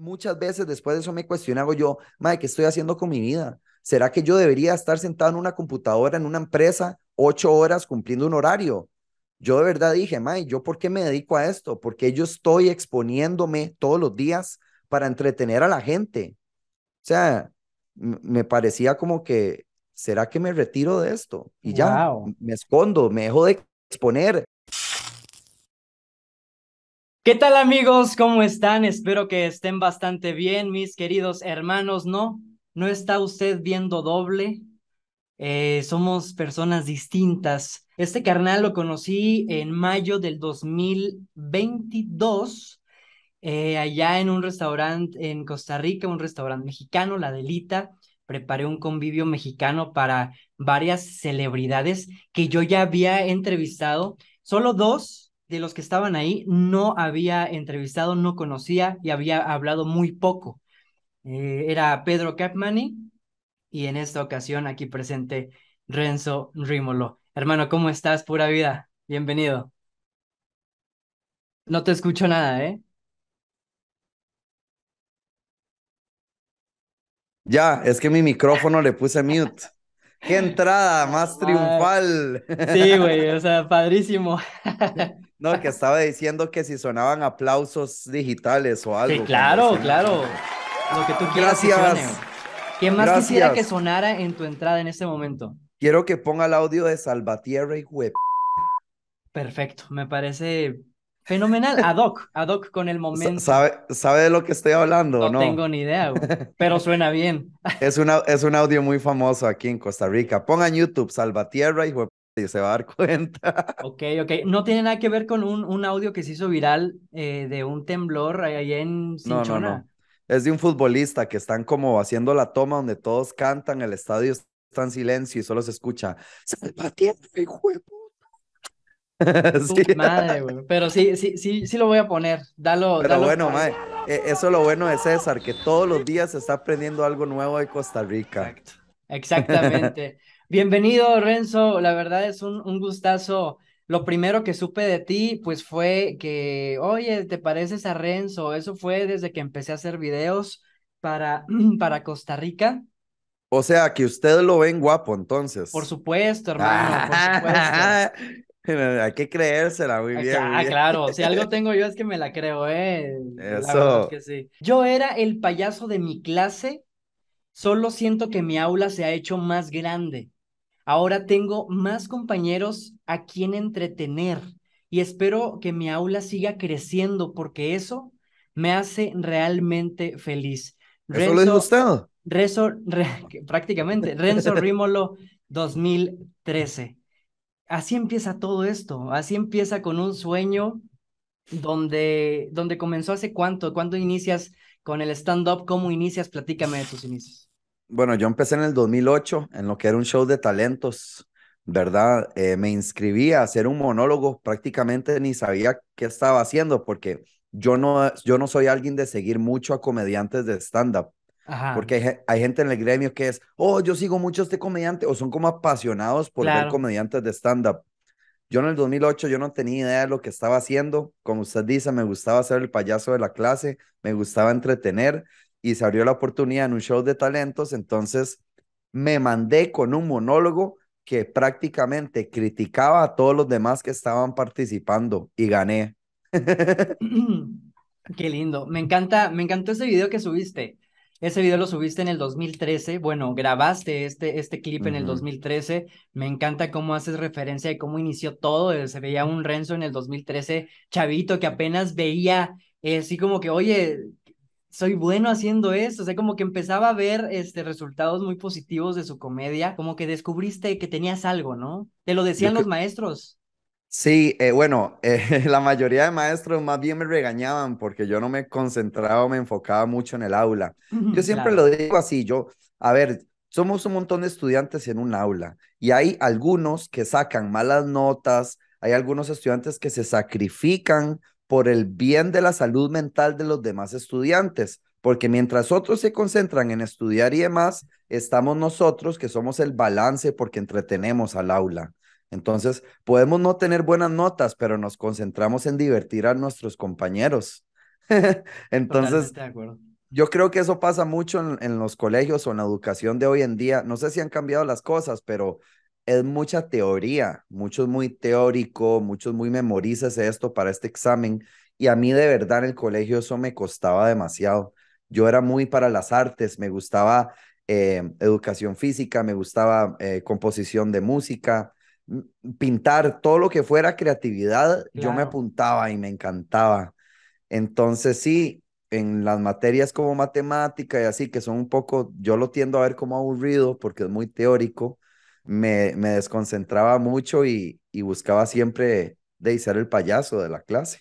muchas veces después de eso me cuestionaba yo, madre, ¿qué estoy haciendo con mi vida? ¿Será que yo debería estar sentado en una computadora, en una empresa, ocho horas cumpliendo un horario? Yo de verdad dije, madre, ¿yo por qué me dedico a esto? Porque yo estoy exponiéndome todos los días para entretener a la gente. O sea, me parecía como que, ¿será que me retiro de esto? Y ya, me escondo, me dejo de exponer, ¿Qué tal amigos? ¿Cómo están? Espero que estén bastante bien, mis queridos hermanos. No, no está usted viendo doble. Eh, somos personas distintas. Este carnal lo conocí en mayo del 2022, eh, allá en un restaurante en Costa Rica, un restaurante mexicano, La Delita. Preparé un convivio mexicano para varias celebridades que yo ya había entrevistado. Solo dos de los que estaban ahí no había entrevistado, no conocía y había hablado muy poco. Eh, era Pedro Capmani y en esta ocasión aquí presente Renzo Rímolo. Hermano, ¿cómo estás? Pura vida. Bienvenido. No te escucho nada, ¿eh? Ya, es que mi micrófono le puse mute. Qué entrada más triunfal. Sí, güey, o sea, padrísimo. No, que estaba diciendo que si sonaban aplausos digitales o algo. Sí, claro, claro. Lo que tú quieras. Gracias. ¿Qué más quisiera que sonara en tu entrada en este momento? Quiero que ponga el audio de Salvatierra y Web. Perfecto, me parece Fenomenal, ad hoc, ad hoc con el momento. ¿Sabe, sabe de lo que estoy hablando no? No tengo ni idea, pero suena bien. Es, una, es un audio muy famoso aquí en Costa Rica. Pongan YouTube, Salvatierra y se va a dar cuenta. Ok, ok. No tiene nada que ver con un, audio que se hizo viral eh, de un temblor ahí en Sinchona. No, no, no. Es de un futbolista que están como haciendo la toma donde todos cantan, el estadio está en silencio y solo se escucha. Salvatierra, y huevo sí. Madre, güey. Pero sí, sí, sí, sí lo voy a poner. Dalo. Pero bueno, e, eso es lo bueno de César, que todos los días se está aprendiendo algo nuevo de Costa Rica. Exactamente. Bienvenido, Renzo. La verdad es un, gustazo. Lo primero que supe de ti, pues fue que, oye, te pareces a Renzo. Eso fue desde que empecé a hacer videos para, para Costa Rica. O sea, que usted lo ven guapo, entonces. Por supuesto, hermano, por supuesto. Hay que creérsela, muy ah, bien. Ah, claro. Si algo tengo yo es que me la creo, ¿eh? Eso. Yo era el payaso de mi clase. Solo siento que mi aula se ha hecho más grande. Ahora tengo más compañeros a quien entretener y espero que mi aula siga creciendo porque eso me hace realmente feliz. Renzo, ¿Eso lo usted? prácticamente, Renzo Rímolo 2013 así empieza todo esto, así empieza con un sueño donde, donde comenzó hace cuánto, cuándo inicias con el stand-up, cómo inicias, platícame de tus inicios. Bueno, yo empecé en el 2008 en lo que era un show de talentos, ¿verdad? Eh, me inscribí a hacer un monólogo, prácticamente ni sabía qué estaba haciendo porque yo no, yo no soy alguien de seguir mucho a comediantes de stand-up. Porque hay, hay, gente en el gremio que es, oh, yo sigo mucho a este comediante, o son como apasionados por ver comediantes de stand-up. Yo en el 2008 yo no tenía idea de lo que estaba haciendo. Como usted dice, me gustaba ser el payaso de la clase, me gustaba entretener y se abrió la oportunidad en un show de talentos. Entonces me mandé con un monólogo que prácticamente criticaba a todos los demás que estaban participando y gané. Qué lindo. Me encanta, me encantó ese video que subiste. Ese video lo subiste en el 2013, bueno, grabaste este, este clip en el 2013, me encanta cómo haces referencia y cómo inició todo, eh, se veía un Renzo en el 2013, chavito, que apenas veía eh, así como que, oye, soy bueno haciendo esto, o sea, como que empezaba a ver este, resultados muy positivos de su comedia, como que descubriste que tenías algo, ¿no? Te lo decían los maestros. Sí, eh, bueno, eh, la mayoría de maestros más bien me regañaban porque yo no me concentraba me enfocaba mucho en el aula. Yo siempre lo digo así, yo, a ver, somos un montón de estudiantes en un aula y hay algunos que sacan malas notas, hay algunos estudiantes que se sacrifican por el bien de la salud mental de los demás estudiantes, porque mientras otros se concentran en estudiar y demás, estamos nosotros que somos el balance porque entretenemos al aula. Entonces, podemos no tener buenas notas, pero nos concentramos en divertir a nuestros compañeros. Entonces, yo creo que eso pasa mucho en, los colegios o en la educación de hoy en día. No sé si han cambiado las cosas, pero es mucha teoría, mucho muy teórico, muchos muy memorícese esto para este examen. Y a mí de verdad en el colegio eso me costaba demasiado. Yo era muy para las artes, me gustaba eh, educación física, me gustaba eh, composición de música, pintar, todo lo que fuera creatividad, yo me apuntaba y me encantaba. Entonces sí, en las materias como matemática y así, que son un poco, yo lo tiendo a ver como aburrido porque es muy teórico, me, me desconcentraba mucho y, y buscaba siempre de ser el payaso de la clase.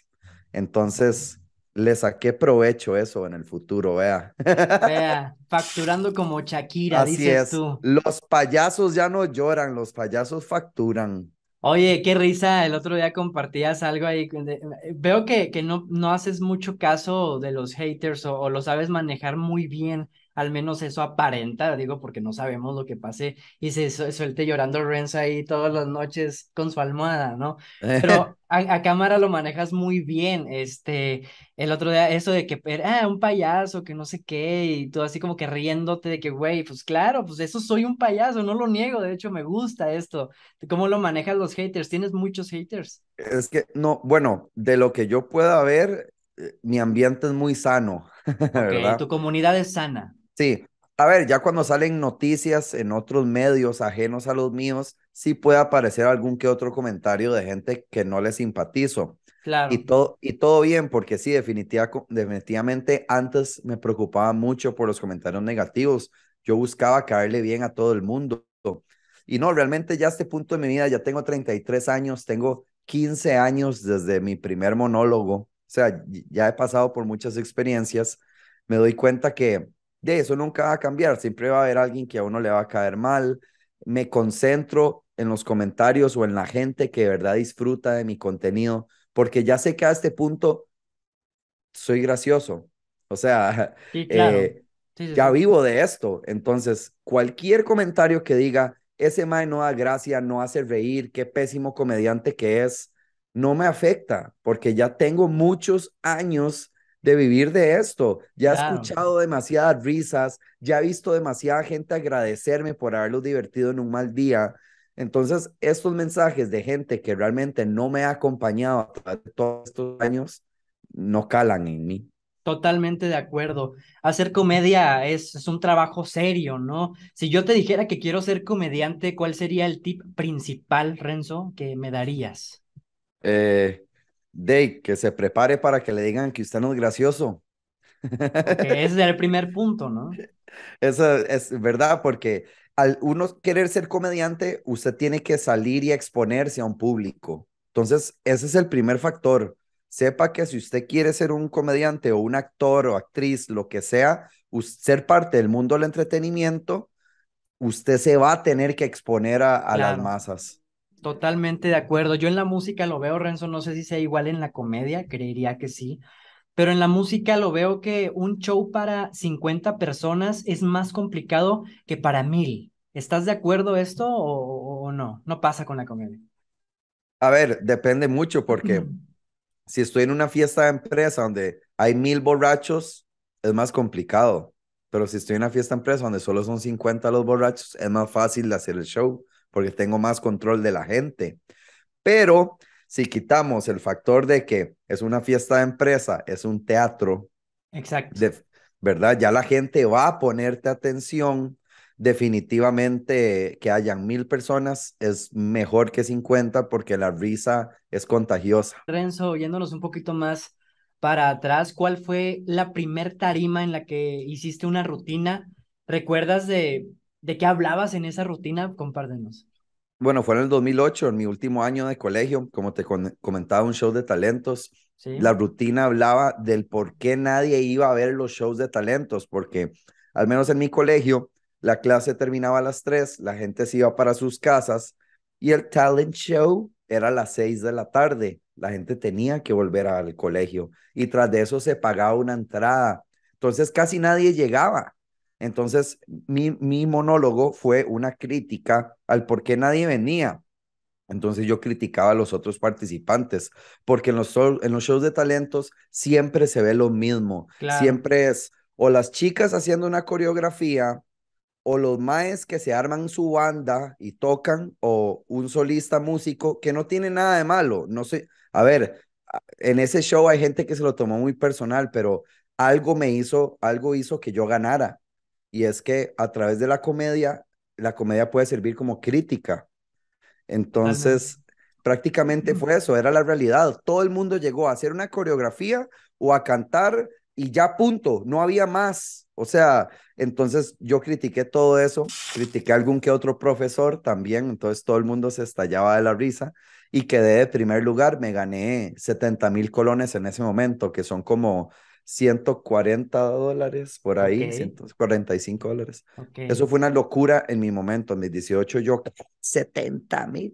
Entonces, le saqué provecho eso en el futuro, vea. Vea, facturando como Shakira, Así es. Los payasos ya no lloran, los payasos facturan. Oye, qué risa, el otro día compartías algo ahí. Veo que, no, no haces mucho caso de los haters o lo sabes manejar muy bien al menos eso aparenta, digo, porque no sabemos lo que pase, y se suelte llorando Renzo ahí todas las noches con su almohada, ¿no? Pero a, cámara lo manejas muy bien, este, el otro día, eso de que, ah, un payaso, que no sé qué, y tú así como que riéndote de que, güey, pues claro, pues eso soy un payaso, no lo niego, de hecho me gusta esto, ¿cómo lo manejas los haters? ¿Tienes muchos haters? Es que, no, bueno, de lo que yo pueda ver, eh, mi ambiente es muy sano. tu comunidad es sana. Sí, a ver, ya cuando salen noticias en otros medios ajenos a los míos, sí puede aparecer algún que otro comentario de gente que no le simpatizo. Claro. Y todo, y todo bien, porque sí, definitiva, definitivamente antes me preocupaba mucho por los comentarios negativos. Yo buscaba caerle bien a todo el mundo. Y no, realmente ya a este punto de mi vida, ya tengo 33 años, tengo 15 años desde mi primer monólogo. O sea, ya he pasado por muchas experiencias. Me doy cuenta que de eso nunca va a cambiar, siempre va a haber alguien que a uno le va a caer mal. Me concentro en los comentarios o en la gente que de verdad disfruta de mi contenido, porque ya sé que a este punto soy gracioso. O sea, eh, ya vivo de esto. Entonces, cualquier comentario que diga, ese mae no da gracia, no hace reír, qué pésimo comediante que es, no me afecta, porque ya tengo muchos años de vivir de esto. Ya he escuchado demasiadas risas, ya he visto demasiada gente agradecerme por haberlo divertido en un mal día. Entonces, estos mensajes de gente que realmente no me ha acompañado todos estos años, no calan en mí. Totalmente de acuerdo. Hacer comedia es, es, un trabajo serio, ¿no? Si yo te dijera que quiero ser comediante, ¿cuál sería el tip principal, Renzo, que me darías? Eh, Dave, que se prepare para que le digan que usted no es gracioso. ese es el primer punto, ¿no? Eso es verdad, porque al uno querer ser comediante, usted tiene que salir y exponerse a un público. Entonces, ese es el primer factor. Sepa que si usted quiere ser un comediante o un actor o actriz, lo que sea, ser parte del mundo del entretenimiento, usted se va a tener que exponer a, las masas. Totalmente de acuerdo. Yo en la música lo veo, Renzo, no sé si sea igual en la comedia, creería que sí, pero en la música lo veo que un show para 50 personas es más complicado que para mil. ¿Estás de acuerdo esto o, no? No pasa con la comedia. A ver, depende mucho porque si estoy en una fiesta de empresa donde hay mil borrachos, es más complicado. Pero si estoy en una fiesta de empresa donde solo son 50 los borrachos, es más fácil hacer el show porque tengo más control de la gente. Pero si quitamos el factor de que es una fiesta de empresa, es un teatro. Exacto. ¿Verdad? Ya la gente va a ponerte atención. Definitivamente que hayan mil personas es mejor que 50 porque la risa es contagiosa. Renzo, yéndonos un poquito más para atrás, ¿cuál fue la primer tarima en la que hiciste una rutina? ¿Recuerdas de ¿De qué hablabas en esa rutina? Compárdenos. Bueno, fue en el 2008, en mi último año de colegio, como te comentaba, un show de talentos. La rutina hablaba del por qué nadie iba a ver los shows de talentos, porque al menos en mi colegio, la clase terminaba a las 3, la gente se iba para sus casas y el talent show era a las 6 de la tarde. La gente tenía que volver al colegio y tras de eso se pagaba una entrada. Entonces casi nadie llegaba entonces, mi, monólogo fue una crítica al por qué nadie venía. Entonces yo criticaba a los otros participantes, porque en los, en los shows de talentos siempre se ve lo mismo. Siempre es o las chicas haciendo una coreografía, o los maes que se arman su banda y tocan, o un solista músico que no tiene nada de malo. No sé, a ver, en ese show hay gente que se lo tomó muy personal, pero algo me hizo, algo hizo que yo ganara y es que a través de la comedia, la comedia puede servir como crítica. Entonces, prácticamente fue eso, era la realidad. Todo el mundo llegó a hacer una coreografía o a cantar y ya punto, no había más. O sea, entonces yo critiqué todo eso, critiqué a algún que otro profesor también, entonces todo el mundo se estallaba de la risa y quedé de primer lugar, me gané 70 mil colones en ese momento, que son como 140 dólares, por ahí, 145 dólares. Eso fue una locura en mi momento, en mis 18, yo 70 mil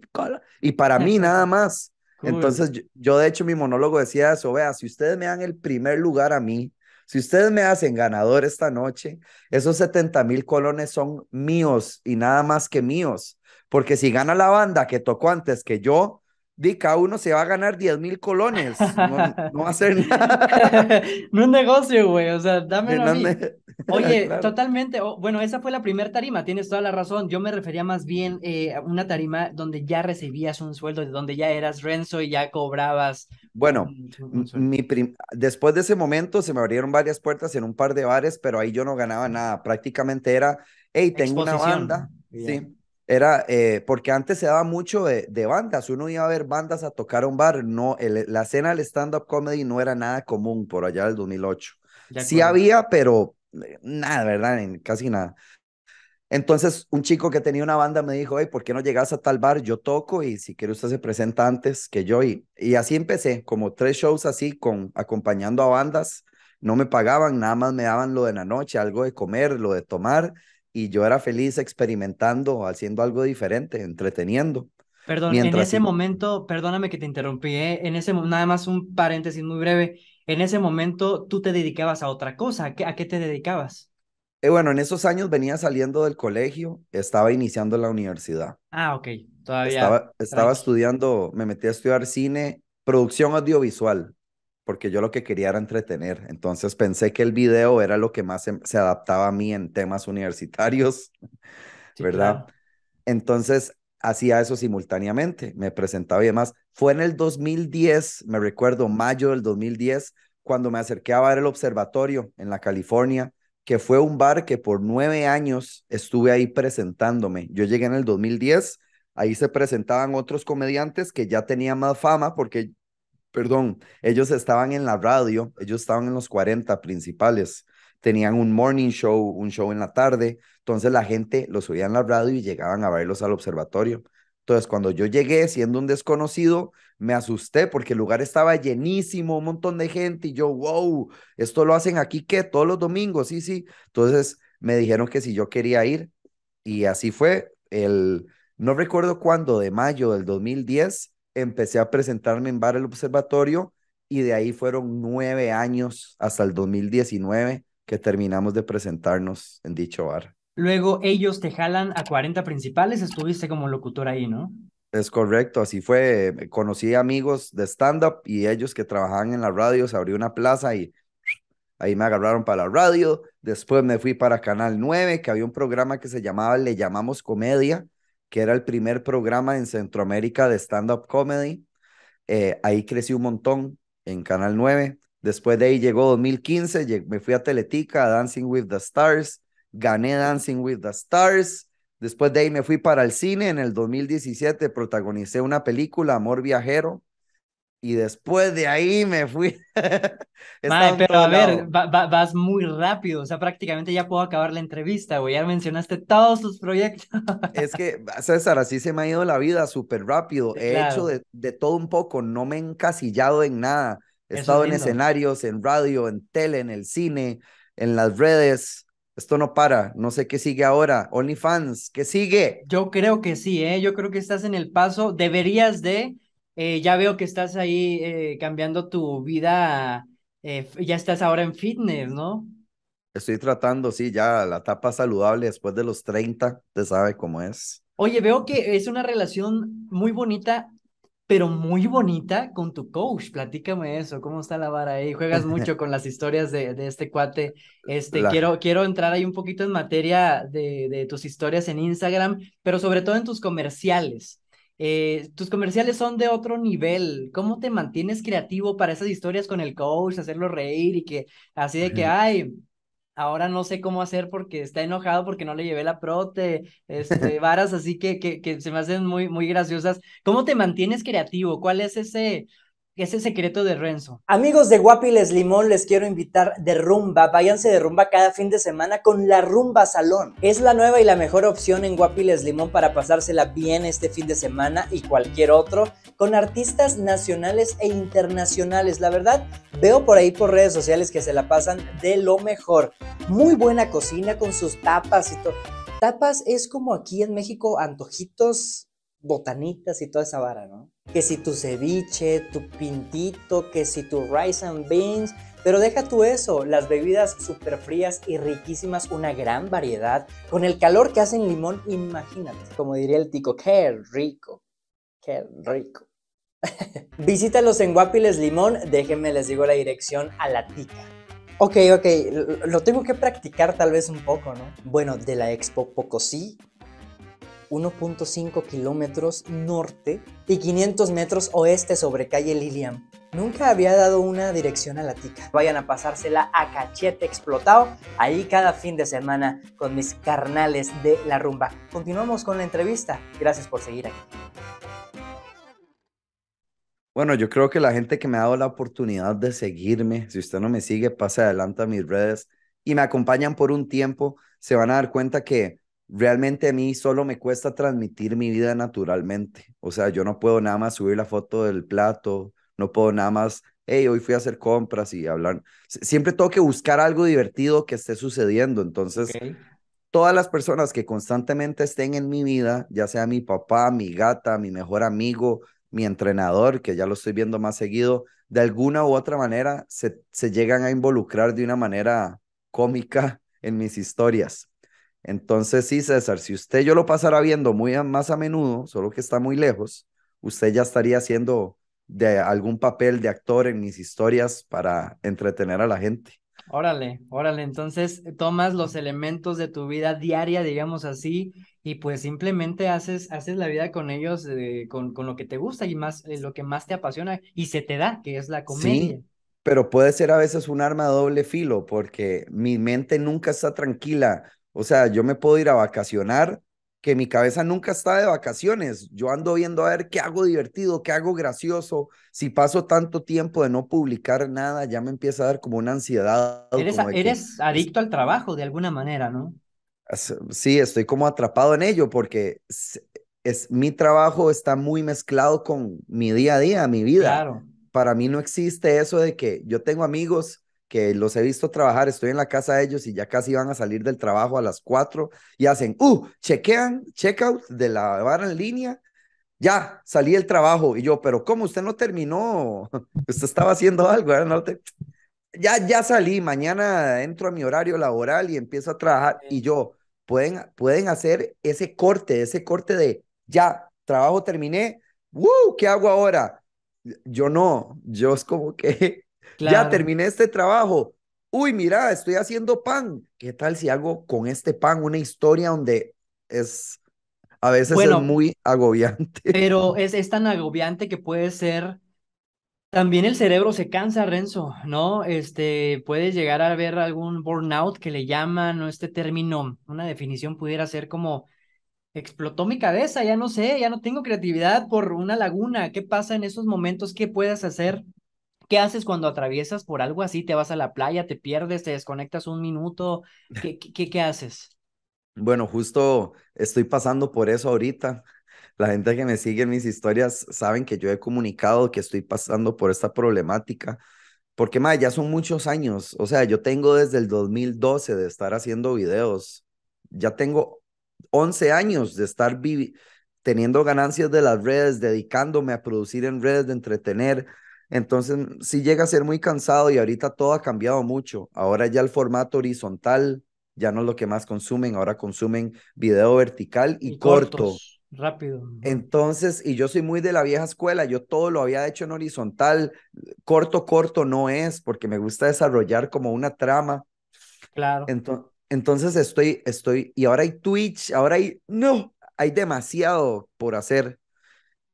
Y para mí nada más. Entonces, yo, yo, de hecho mi monólogo decía eso, vea, si ustedes me dan el primer lugar a mí, si ustedes me hacen ganador esta noche, esos 70 mil colones son míos y nada más que míos. Porque si gana la banda que tocó antes que yo, de cada uno se va a ganar 10 mil colones. No, va a ser nada. no es negocio, güey. O sea, dámelo no Oye, totalmente. bueno, esa fue la primera tarima. Tienes toda la razón. Yo me refería más bien eh, a una tarima donde ya recibías un sueldo, donde ya eras Renzo y ya cobrabas. Bueno, mi después de ese momento se me abrieron varias puertas en un par de bares, pero ahí yo no ganaba nada. Prácticamente era, hey, tengo una banda. Sí era eh, porque antes se daba mucho de, bandas, uno iba a ver bandas a tocar a un bar, no, la escena del stand-up comedy no era nada común por allá del 2008. sí había, pero eh, nada, ¿verdad? Casi nada. Entonces, un chico que tenía una banda me dijo, ¿por qué no llegas a tal bar? Yo toco y si quiere usted se presenta antes que yo. Y, y así empecé, como tres shows así, con acompañando a bandas. No me pagaban, nada más me daban lo de la noche, algo de comer, lo de tomar y yo era feliz experimentando, haciendo algo diferente, entreteniendo. Perdón, en ese momento, perdóname que te interrumpí, ¿eh? en ese nada más un paréntesis muy breve, en ese momento tú te dedicabas a otra cosa, ¿a qué, a qué te dedicabas? Eh, bueno, en esos años venía saliendo del colegio, estaba iniciando la universidad. Ah, ok, todavía. Estaba, estaba estudiando, me metí a estudiar cine, producción audiovisual, porque yo lo que quería era entretener. Entonces pensé que el video era lo que más se, adaptaba a mí en temas universitarios, ¿verdad? Entonces hacía eso simultáneamente, me presentaba y demás. Fue en el 2010, me recuerdo, mayo del 2010, cuando me acerqué a ver el observatorio en la California, que fue un bar que por nueve años estuve ahí presentándome. Yo llegué en el 2010, ahí se presentaban otros comediantes que ya tenían más fama porque perdón, ellos estaban en la radio, ellos estaban en los 40 principales, tenían un morning show, un show en la tarde, entonces la gente los subía en la radio y llegaban a verlos al observatorio. Entonces, cuando yo llegué siendo un desconocido, me asusté porque el lugar estaba llenísimo, un montón de gente, y yo, wow, esto lo hacen aquí, ¿qué? Todos los domingos, sí, sí. Entonces, me dijeron que si yo quería ir, y así fue. El, no recuerdo cuándo, de mayo del 2010, empecé a presentarme en Bar el Observatorio y de ahí fueron nueve años hasta el 2019 que terminamos de presentarnos en dicho bar. Luego ellos te jalan a 40 principales, estuviste como locutor ahí, ¿no? Es correcto, así fue. Conocí amigos de stand-up y ellos que trabajaban en la radio, se abrió una plaza y ahí me agarraron para la radio. Después me fui para Canal 9, que había un programa que se llamaba Le llamamos Comedia, que era el primer programa en Centroamérica de stand-up comedy. Eh, ahí crecí un montón en Canal 9. Después de ahí llegó 2015, me fui a Teletica, Dancing with the Stars, gané Dancing with the Stars. Después de ahí me fui para el cine en el 2017, protagonicé una película, Amor Viajero, y después de ahí me fui. Madre, pero a ver, vas muy rápido, o sea, prácticamente ya puedo acabar la entrevista, güey, ya mencionaste todos tus proyectos. es que, César, así se me ha ido la vida súper rápido, he hecho de, todo un poco, no me he encasillado en nada, he estado en escenarios, en radio, en tele, en el cine, en las redes, esto no para, no sé qué sigue ahora. OnlyFans, ¿qué sigue? Yo creo que sí, ¿eh? yo creo que estás en el paso. Deberías de eh, ya veo que estás ahí eh, cambiando tu vida, eh, ya estás ahora en fitness, ¿no? Estoy tratando, sí, ya la etapa saludable después de los 30, te sabe cómo es. Oye, veo que es una relación muy bonita, pero muy bonita con tu coach. Platícame eso, ¿cómo está la vara ahí? Juegas mucho con las historias de, este cuate. Este, quiero, quiero entrar ahí un poquito en materia de, de tus historias en Instagram, pero sobre todo en tus comerciales. Eh, tus comerciales son de otro nivel. ¿Cómo te mantienes creativo para esas historias con el coach, hacerlo reír y que así de que, ay, ahora no sé cómo hacer porque está enojado porque no le llevé la prote, este, varas así que, que, que se me hacen muy, muy graciosas. ¿Cómo te mantienes creativo? ¿Cuál es ese, es el secreto de Renzo. Amigos de Guapiles Limón, les quiero invitar de rumba. Váyanse de rumba cada fin de semana con la Rumba Salón. Es la nueva y la mejor opción en Guapiles Limón para pasársela bien este fin de semana y cualquier otro, con artistas nacionales e internacionales. La verdad, veo por ahí por redes sociales que se la pasan de lo mejor. Muy buena cocina con sus tapas y todo. Tapas es como aquí en México, antojitos, botanitas y toda esa vara, ¿no? que si tu ceviche, tu pintito, que si tu rice and beans, pero deja tú eso, las bebidas super frías y riquísimas, una gran variedad, con el calor que hacen limón, imagínate, como diría el tico, qué rico, qué rico. Visítalos en Guapiles Limón, déjenme les digo la dirección a la tica. Ok, ok, lo tengo que practicar tal vez un poco, ¿no? Bueno, de la Expo poco sí. 1.5 kilómetros norte y 500 metros oeste sobre calle Lilian. Nunca había dado una dirección a la tica. Vayan a pasársela a cachete explotado ahí cada fin de semana con mis carnales de la rumba. Continuamos con la entrevista. Gracias por seguir aquí. Bueno, yo creo que la gente que me ha dado la oportunidad de seguirme, si usted no me sigue, pase adelante a mis redes y me acompañan por un tiempo, se van a dar cuenta que realmente a mí solo me cuesta transmitir mi vida naturalmente. O sea, yo no puedo nada más subir la foto del plato, no puedo nada más, hey, hoy fui a hacer compras y hablar. Siempre tengo que buscar algo divertido que esté sucediendo. Entonces, todas las personas que constantemente estén en mi vida, ya sea mi papá, mi gata, mi mejor amigo, mi entrenador, que ya lo estoy viendo más seguido, de alguna u otra manera se llegan a involucrar de una manera cómica en mis historias. Entonces, sí, César, si usted yo lo pasara viendo muy más a menudo, solo que está muy lejos, usted ya estaría haciendo de algún papel de actor en mis historias para entretener a la gente. Órale, órale, entonces eh, tomas los elementos de tu vida diaria, digamos así, y pues simplemente haces, haces la vida con ellos, eh, con, lo que te gusta y más eh, lo que más te apasiona y se te da, que es la comedia. Sí, pero puede ser a veces un arma de doble filo, porque mi mente nunca está tranquila o sea, yo me puedo ir a vacacionar, que mi cabeza nunca está de vacaciones. Yo ando viendo a ver qué hago divertido, qué hago gracioso. Si paso tanto tiempo de no publicar nada, ya me empieza a dar como una ansiedad. Eres, adicto al trabajo de alguna manera, ¿no? Sí, estoy como atrapado en ello porque mi trabajo está muy mezclado con mi día a día, mi vida. Para mí no existe eso de que yo tengo amigos que los he visto trabajar, estoy en la casa de ellos y ya casi van a salir del trabajo a las 4 y hacen, uh, chequean, checkout de la barra en línea, ya salí del trabajo y yo, pero como usted no terminó? Usted estaba haciendo algo, no ya, ya salí, mañana entro a mi horario laboral y empiezo a trabajar y yo, pueden, pueden hacer ese corte, ese corte de, ya, trabajo terminé, uh, ¿qué hago ahora? Yo no, yo es como que ya terminé este trabajo. Uy, mira, estoy haciendo pan. ¿Qué tal si hago con este pan una historia donde es a veces bueno, muy agobiante? Pero es, tan agobiante que puede ser también el cerebro se cansa, Renzo, ¿no? Este, puede llegar a ver algún burnout que le llaman, no este término, una definición pudiera ser como explotó mi cabeza, ya no sé, ya no tengo creatividad por una laguna. ¿Qué pasa en esos momentos? ¿Qué puedes hacer ¿Qué haces cuando atraviesas por algo así? ¿Te vas a la playa, te pierdes, te desconectas un minuto? ¿Qué, qué, haces? Bueno, justo estoy pasando por eso ahorita. La gente que me sigue en mis historias saben que yo he comunicado que estoy pasando por esta problemática, porque más ya son muchos años, o sea, yo tengo desde el 2012 de estar haciendo videos, ya tengo 11 años de estar teniendo ganancias de las redes, dedicándome a producir en redes, de entretener, entonces, sí llega a ser muy cansado y ahorita todo ha cambiado mucho. Ahora ya el formato horizontal ya no es lo que más consumen, ahora consumen video vertical y, corto. rápido. Entonces, y yo soy muy de la vieja escuela, yo todo lo había hecho en horizontal, corto, corto no es, porque me gusta desarrollar como una trama. Claro. Entonces, entonces estoy, estoy, y ahora hay Twitch, ahora hay, no, hay demasiado por hacer.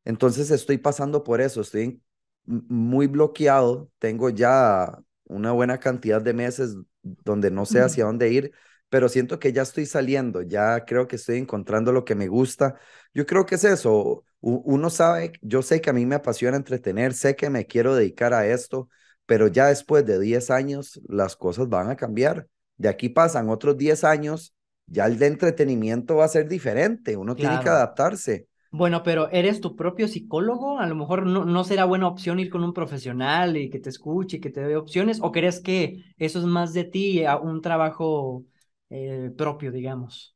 Entonces estoy pasando por eso, estoy muy bloqueado, tengo ya una buena cantidad de meses donde no sé hacia dónde ir, pero siento que ya estoy saliendo, ya creo que estoy encontrando lo que me gusta. Yo creo que es eso, uno sabe, yo sé que a mí me apasiona entretener, sé que me quiero dedicar a esto, pero ya después de 10 años las cosas van a cambiar. De aquí pasan otros 10 años, ya el de entretenimiento va a ser diferente, uno tiene que adaptarse. Bueno, pero ¿eres tu propio psicólogo? A lo mejor no, será buena opción ir con un profesional y que te escuche y que te dé opciones, o crees que eso es más de ti, a un trabajo eh, propio, digamos.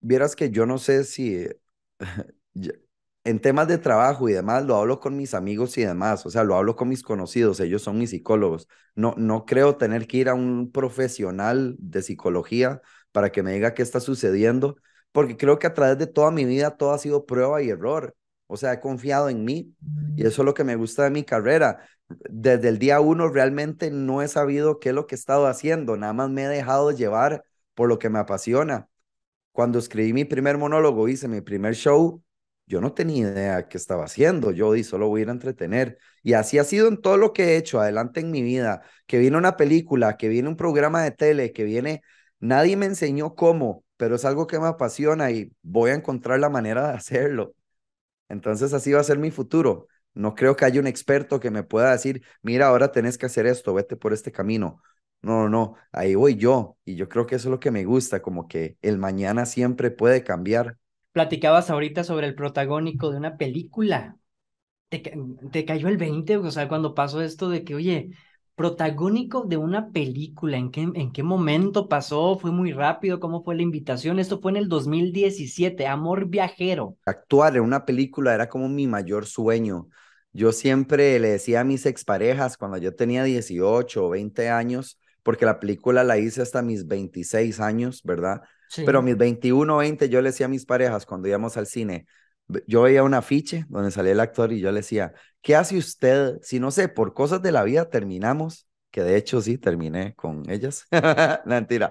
Vieras que yo no sé si eh, en temas de trabajo y demás lo hablo con mis amigos y demás, o sea, lo hablo con mis conocidos, ellos son mis psicólogos. No, no creo tener que ir a un profesional de psicología para que me diga qué está sucediendo porque creo que a través de toda mi vida todo ha sido prueba y error. O sea, he confiado en mí y mm. eso es lo que me gusta de mi carrera. Desde el día uno realmente no he sabido qué es lo que he estado haciendo, nada más me he dejado llevar por lo que me apasiona. Cuando escribí mi primer monólogo, hice mi primer show, yo no tenía idea qué estaba haciendo, yo di, solo voy a ir a entretener. Y así ha sido en todo lo que he hecho adelante en mi vida, que viene una película, que viene un programa de tele, que viene, nadie me enseñó cómo, pero es algo que me apasiona y voy a encontrar la manera de hacerlo. Entonces así va a ser mi futuro. No creo que haya un experto que me pueda decir, mira, ahora tenés que hacer esto, vete por este camino. No, no, ahí voy yo. Y yo creo que eso es lo que me gusta, como que el mañana siempre puede cambiar. Platicabas ahorita sobre el protagónico de una película. Te, te cayó el 20, o sea, cuando pasó esto de que, oye, protagónico de una película, ¿en qué, en qué momento pasó? ¿Fue muy rápido? ¿Cómo fue la invitación? Esto fue en el 2017, Amor Viajero. Actuar en una película era como mi mayor sueño. Yo siempre le decía a mis exparejas cuando yo tenía 18 o 20 años, porque la película la hice hasta mis 26 años, ¿verdad? Pero a mis 21, 20 yo le decía a mis parejas cuando íbamos al cine, yo veía un afiche donde salía el actor y yo le decía, ¿qué hace usted si no sé, por cosas de la vida terminamos? Que de hecho sí, terminé con ellas. Mentira.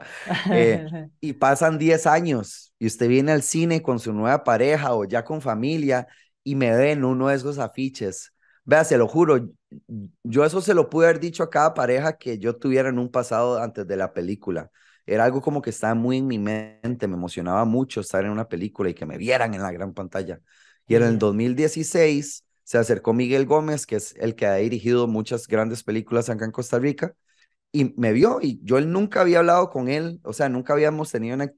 Eh, y pasan 10 años y usted viene al cine con su nueva pareja o ya con familia y me ven uno de esos afiches. Vea, se lo juro, yo eso se lo pude haber dicho a cada pareja que yo tuviera en un pasado antes de la película era algo como que estaba muy en mi mente, me emocionaba mucho estar en una película y que me vieran en la gran pantalla. Y en el 2016 se acercó Miguel Gómez, que es el que ha dirigido muchas grandes películas acá en Costa Rica, y me vio, y yo él nunca había hablado con él, o sea, nunca habíamos tenido una...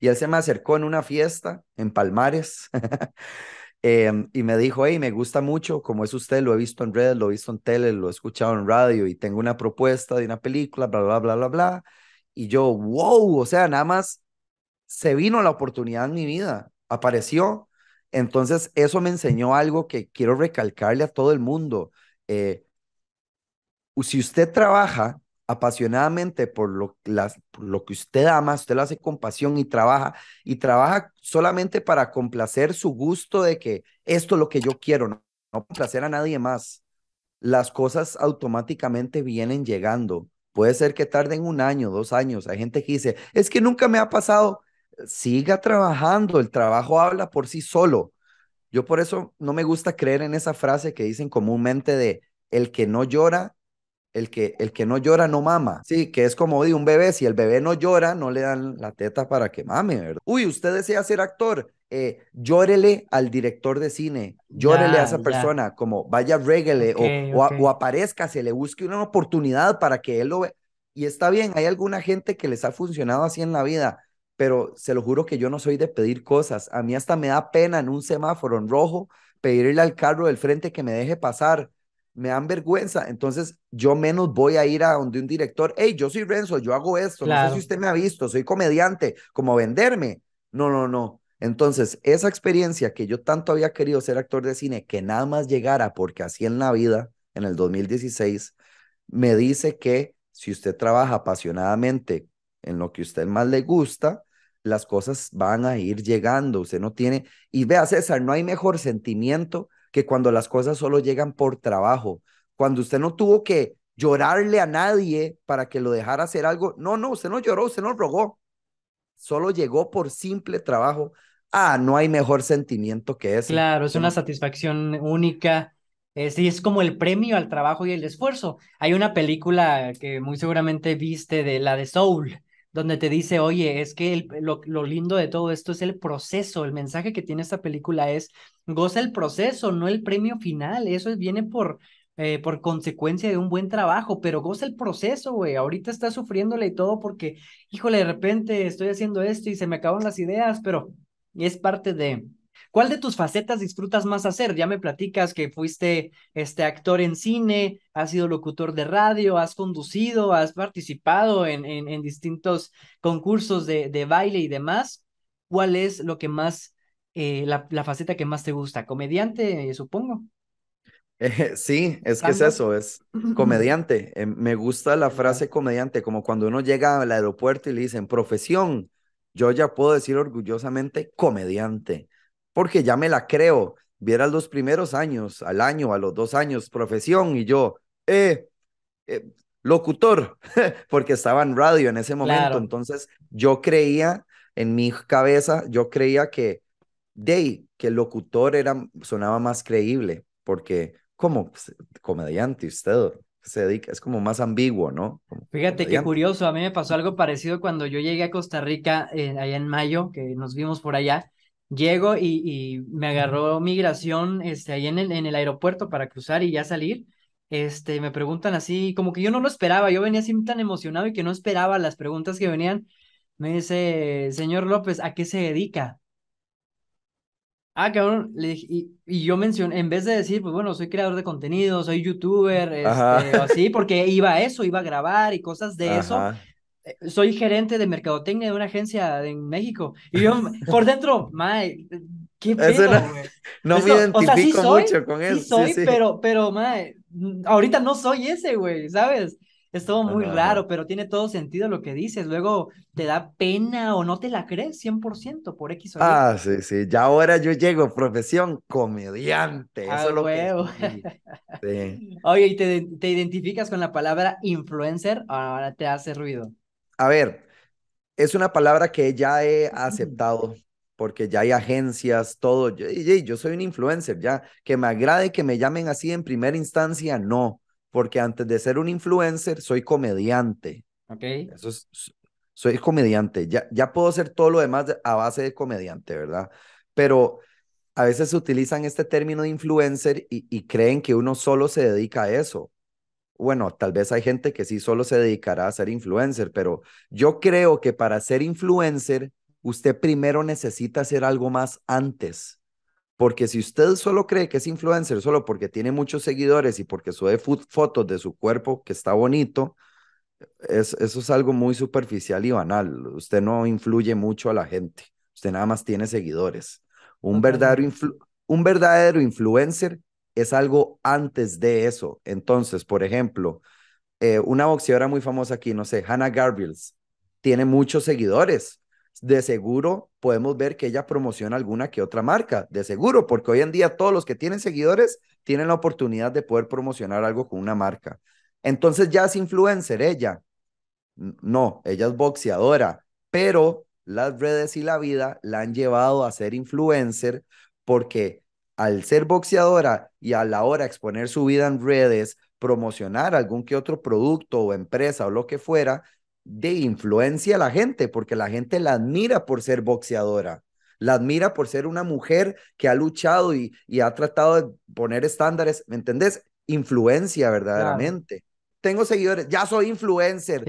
Y él se me acercó en una fiesta en Palmares. Em, y me dijo, hey, me gusta mucho, como es usted, lo he visto en redes, lo he visto en tele, lo he escuchado en radio y tengo una propuesta de una película, bla, bla, bla, bla, bla y yo, wow, o sea, nada más se vino la oportunidad en mi vida, apareció. Entonces, eso me enseñó algo que quiero recalcarle a todo el mundo. Eh, si usted trabaja apasionadamente por lo, las, lo que usted ama, usted lo hace con pasión y trabaja, y trabaja solamente para complacer su gusto de que esto es lo que yo quiero, no complacer a nadie más, las cosas automáticamente vienen llegando Puede ser que tarden un año, dos años. Hay gente que dice, es que nunca me ha pasado. Siga trabajando, el trabajo habla por sí solo. Yo por eso no me gusta creer en esa frase que dicen comúnmente de el que no llora, el que, el que no llora no mama. Sí, que es como de un bebé, si el bebé no llora, no le dan la teta para que mame, ¿verdad? Uy, usted desea ser actor. Eh, llórele al director de cine, llórele a esa persona, como vaya, reguele o, o, aparezca, se le busque una oportunidad para que él lo vea. Y está bien, hay alguna gente que les ha funcionado así en la vida, pero se lo juro que yo no soy de pedir cosas. A mí hasta me da pena en un semáforo en rojo pedirle al carro del frente que me deje pasar. Me dan vergüenza. Entonces, yo menos voy a ir a donde un director, hey, yo soy Renzo, yo hago esto. No sé si usted me ha visto, soy comediante, como venderme. No, no, no entonces, esa experiencia que yo tanto había querido ser actor de cine, que nada más llegara porque así en la vida, en el 2016, me dice que si usted trabaja apasionadamente en lo que a usted más le gusta, las cosas van a ir llegando. Usted no tiene, y vea César, no hay mejor sentimiento que cuando las cosas solo llegan por trabajo, cuando usted no tuvo que llorarle a nadie para que lo dejara hacer algo. No, no, usted no lloró, usted no rogó. Solo llegó por simple trabajo ah, no hay mejor sentimiento que ese. Claro, es una satisfacción única. Sí, es como el premio al trabajo y el esfuerzo. Hay una película que muy seguramente viste de la de Soul, donde te dice, oye, es que lo, lindo de todo esto es el proceso, el mensaje que tiene esta película es, goza el proceso, no el premio final, eso viene por, eh, por consecuencia de un buen trabajo, pero goza el proceso, güey, ahorita estás sufriéndole y todo porque, híjole, de repente estoy haciendo esto y se me acaban las ideas, pero y es parte de... ¿Cuál de tus facetas disfrutas más hacer? Ya me platicas que fuiste este actor en cine, has sido locutor de radio, has conducido, has participado en, en, distintos concursos de, baile y demás. ¿Cuál es lo que más, eh, la, faceta que más te gusta? Comediante, eh, supongo. sí, es que es eso, es comediante. Em, me gusta la frase comediante, como cuando uno llega al aeropuerto y le dicen profesión yo ya puedo decir orgullosamente comediante, porque ya me la creo. Viera los primeros años, al año, a los dos años, profesión, y yo, eh, eh locutor, porque estaba en radio en ese momento. Entonces, yo creía, en mi cabeza, yo creía que, day, que el locutor era, sonaba más creíble, porque como pues, comediante usted, se dedica, es como más ambiguo, ¿no? Fíjate qué curioso, a mí me pasó algo parecido cuando yo llegué a Costa Rica, eh, allá en mayo, que nos vimos por allá. Llego y, me agarró migración este, ahí en el, en el aeropuerto para cruzar y ya salir. Este, me preguntan así, como que yo no lo esperaba, yo venía así tan emocionado y que no esperaba las preguntas que venían. Me dice, señor López, ¿a qué se dedica? Ah, cabrón, le dije, y, yo mencioné, en vez de decir, pues bueno, soy creador de contenido, soy youtuber, este, o así, porque iba a eso, iba a grabar y cosas de eso. Eh, soy gerente de mercadotecnia de una agencia en México. Y yo, por dentro, mae, qué no, me identifico mucho con eso. Sí soy, sí, sí. pero, pero, mae, ahorita no soy ese, güey, ¿sabes? Es todo muy raro, pero tiene todo sentido lo que dices. Luego te da pena o no te la crees 100% por X o Y. Ah, sí, sí. Ya ahora yo llego, profesión, comediante. Eso ah, lo que... Oye, ¿y te, identificas con la palabra influencer? Ahora te hace ruido. A ver, es una palabra que ya he aceptado. porque ya hay agencias, todo. Yo, yo soy un influencer, ya. Que me agrade que me llamen así en primera instancia, no porque antes de ser un influencer, soy comediante. Ok. Eso soy comediante. Ya, ya puedo ser todo lo demás a base de comediante, ¿verdad? Pero a veces se utilizan este término de influencer y creen que uno solo se dedica a eso. Bueno, tal vez hay gente que sí solo se dedicará a ser influencer, pero yo creo que para ser influencer, usted primero necesita hacer algo más antes. Porque si usted solo cree que es influencer solo porque tiene muchos seguidores y porque sube fotos de su cuerpo que está bonito, eso es algo muy superficial y banal. Usted no influye mucho a la gente. Usted nada más tiene seguidores. Un, verdadero, un verdadero influencer es algo antes de eso. Entonces, por ejemplo, eh, una boxeadora muy famosa aquí, no sé, Hannah Garfield, tiene muchos seguidores, de seguro podemos ver que ella promociona alguna que otra marca, de seguro, porque hoy en día todos los que tienen seguidores tienen la oportunidad de poder promocionar algo con una marca. Entonces ya es influencer ella. No, ella es boxeadora, pero las redes y la vida la han llevado a ser influencer porque al ser boxeadora y a la hora de exponer su vida en redes, promocionar algún que otro producto o empresa o lo que fuera, de influencia a la gente, porque la gente la admira por ser boxeadora, la admira por ser una mujer que ha luchado y, y ha tratado de poner estándares, ¿me entendés? Influencia verdaderamente. Tengo seguidores, ya soy influencer.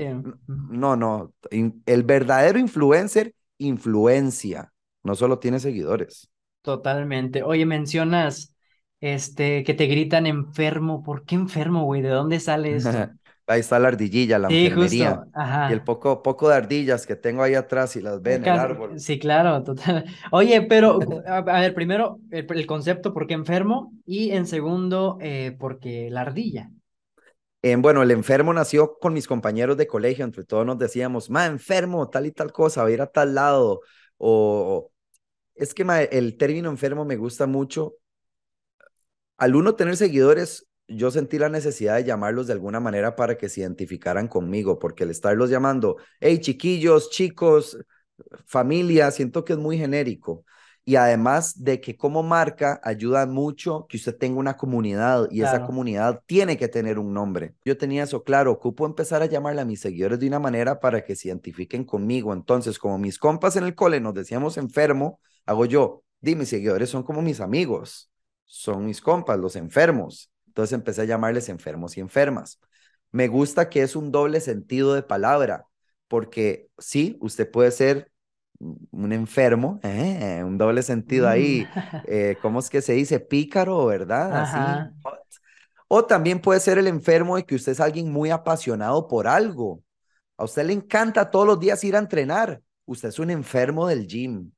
No, no, el verdadero influencer influencia, no solo tiene seguidores. Totalmente. Oye, mencionas este que te gritan enfermo, ¿por qué enfermo, güey? ¿De dónde sale ahí está la ardillilla, la sí, Y el poco, poco de ardillas que tengo ahí atrás y las ven en el árbol. Sí, claro, total. Oye, pero, a, ver, primero, el, concepto, ¿por qué enfermo? Y en segundo, eh, porque la ardilla? Eh, bueno, el enfermo nació con mis compañeros de colegio, entre todos nos decíamos, ma, enfermo, tal y tal cosa, o ir a tal lado. O es que el término enfermo me gusta mucho. Al uno tener seguidores, yo sentí la necesidad de llamarlos de alguna manera para que se identificaran conmigo, porque el estarlos llamando, hey chiquillos, chicos, familia, siento que es muy genérico. Y además de que como marca ayuda mucho que usted tenga una comunidad y esa comunidad tiene que tener un nombre. Yo tenía eso claro, ocupo empezar a llamarle a mis seguidores de una manera para que se identifiquen conmigo. Entonces, como mis compas en el cole nos decíamos enfermo, hago yo, di, mis seguidores son como mis amigos, son mis compas, los enfermos. Entonces empecé a llamarles enfermos y enfermas. Me gusta que es un doble sentido de palabra, porque sí, usted puede ser un enfermo, ¿eh? un doble sentido ahí, mm. eh, ¿cómo es que se dice? Pícaro, ¿verdad? O también puede ser el enfermo de que usted es alguien muy apasionado por algo. A usted le encanta todos los días ir a entrenar. Usted es un enfermo del gym.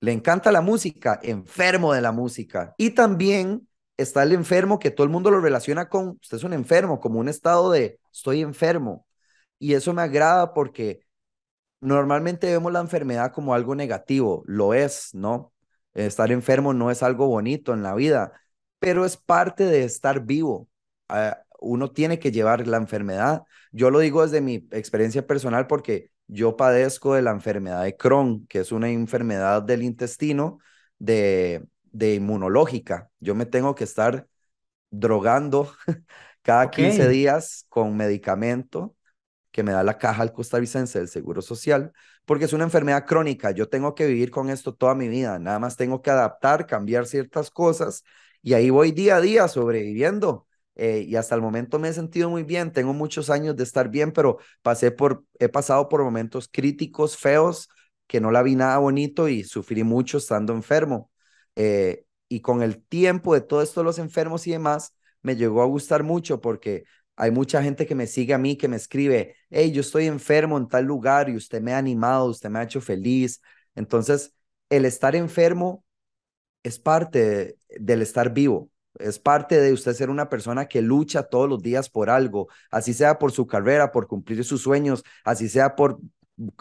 Le encanta la música, enfermo de la música. Y también está el enfermo que todo el mundo lo relaciona con, usted es un enfermo, como un estado de, estoy enfermo. Y eso me agrada porque normalmente vemos la enfermedad como algo negativo, lo es, ¿no? Estar enfermo no es algo bonito en la vida, pero es parte de estar vivo. Ah, uno tiene que llevar la enfermedad. Yo lo digo desde mi experiencia personal porque yo padezco de la enfermedad de Crohn, que es una enfermedad del intestino de de inmunológica. Yo me tengo que estar drogando cada 15 días con medicamento que me da la caja al costarricense del Seguro Social, porque es una enfermedad crónica. Yo tengo que vivir con esto toda mi vida. Nada más tengo que adaptar, cambiar ciertas cosas y ahí voy día a día sobreviviendo. Eh, y hasta el momento me he sentido muy bien. Tengo muchos años de estar bien, pero pasé por, he pasado por momentos críticos, feos, que no la vi nada bonito y sufrí mucho estando enfermo. Eh, y con el tiempo de todo esto, los enfermos y demás, me llegó a gustar mucho porque hay mucha gente que me sigue a mí, que me escribe, hey, yo estoy enfermo en tal lugar y usted me ha animado, usted me ha hecho feliz. Entonces, el estar enfermo es parte del estar vivo, es parte de usted ser una persona que lucha todos los días por algo, así sea por su carrera, por cumplir sus sueños, así sea por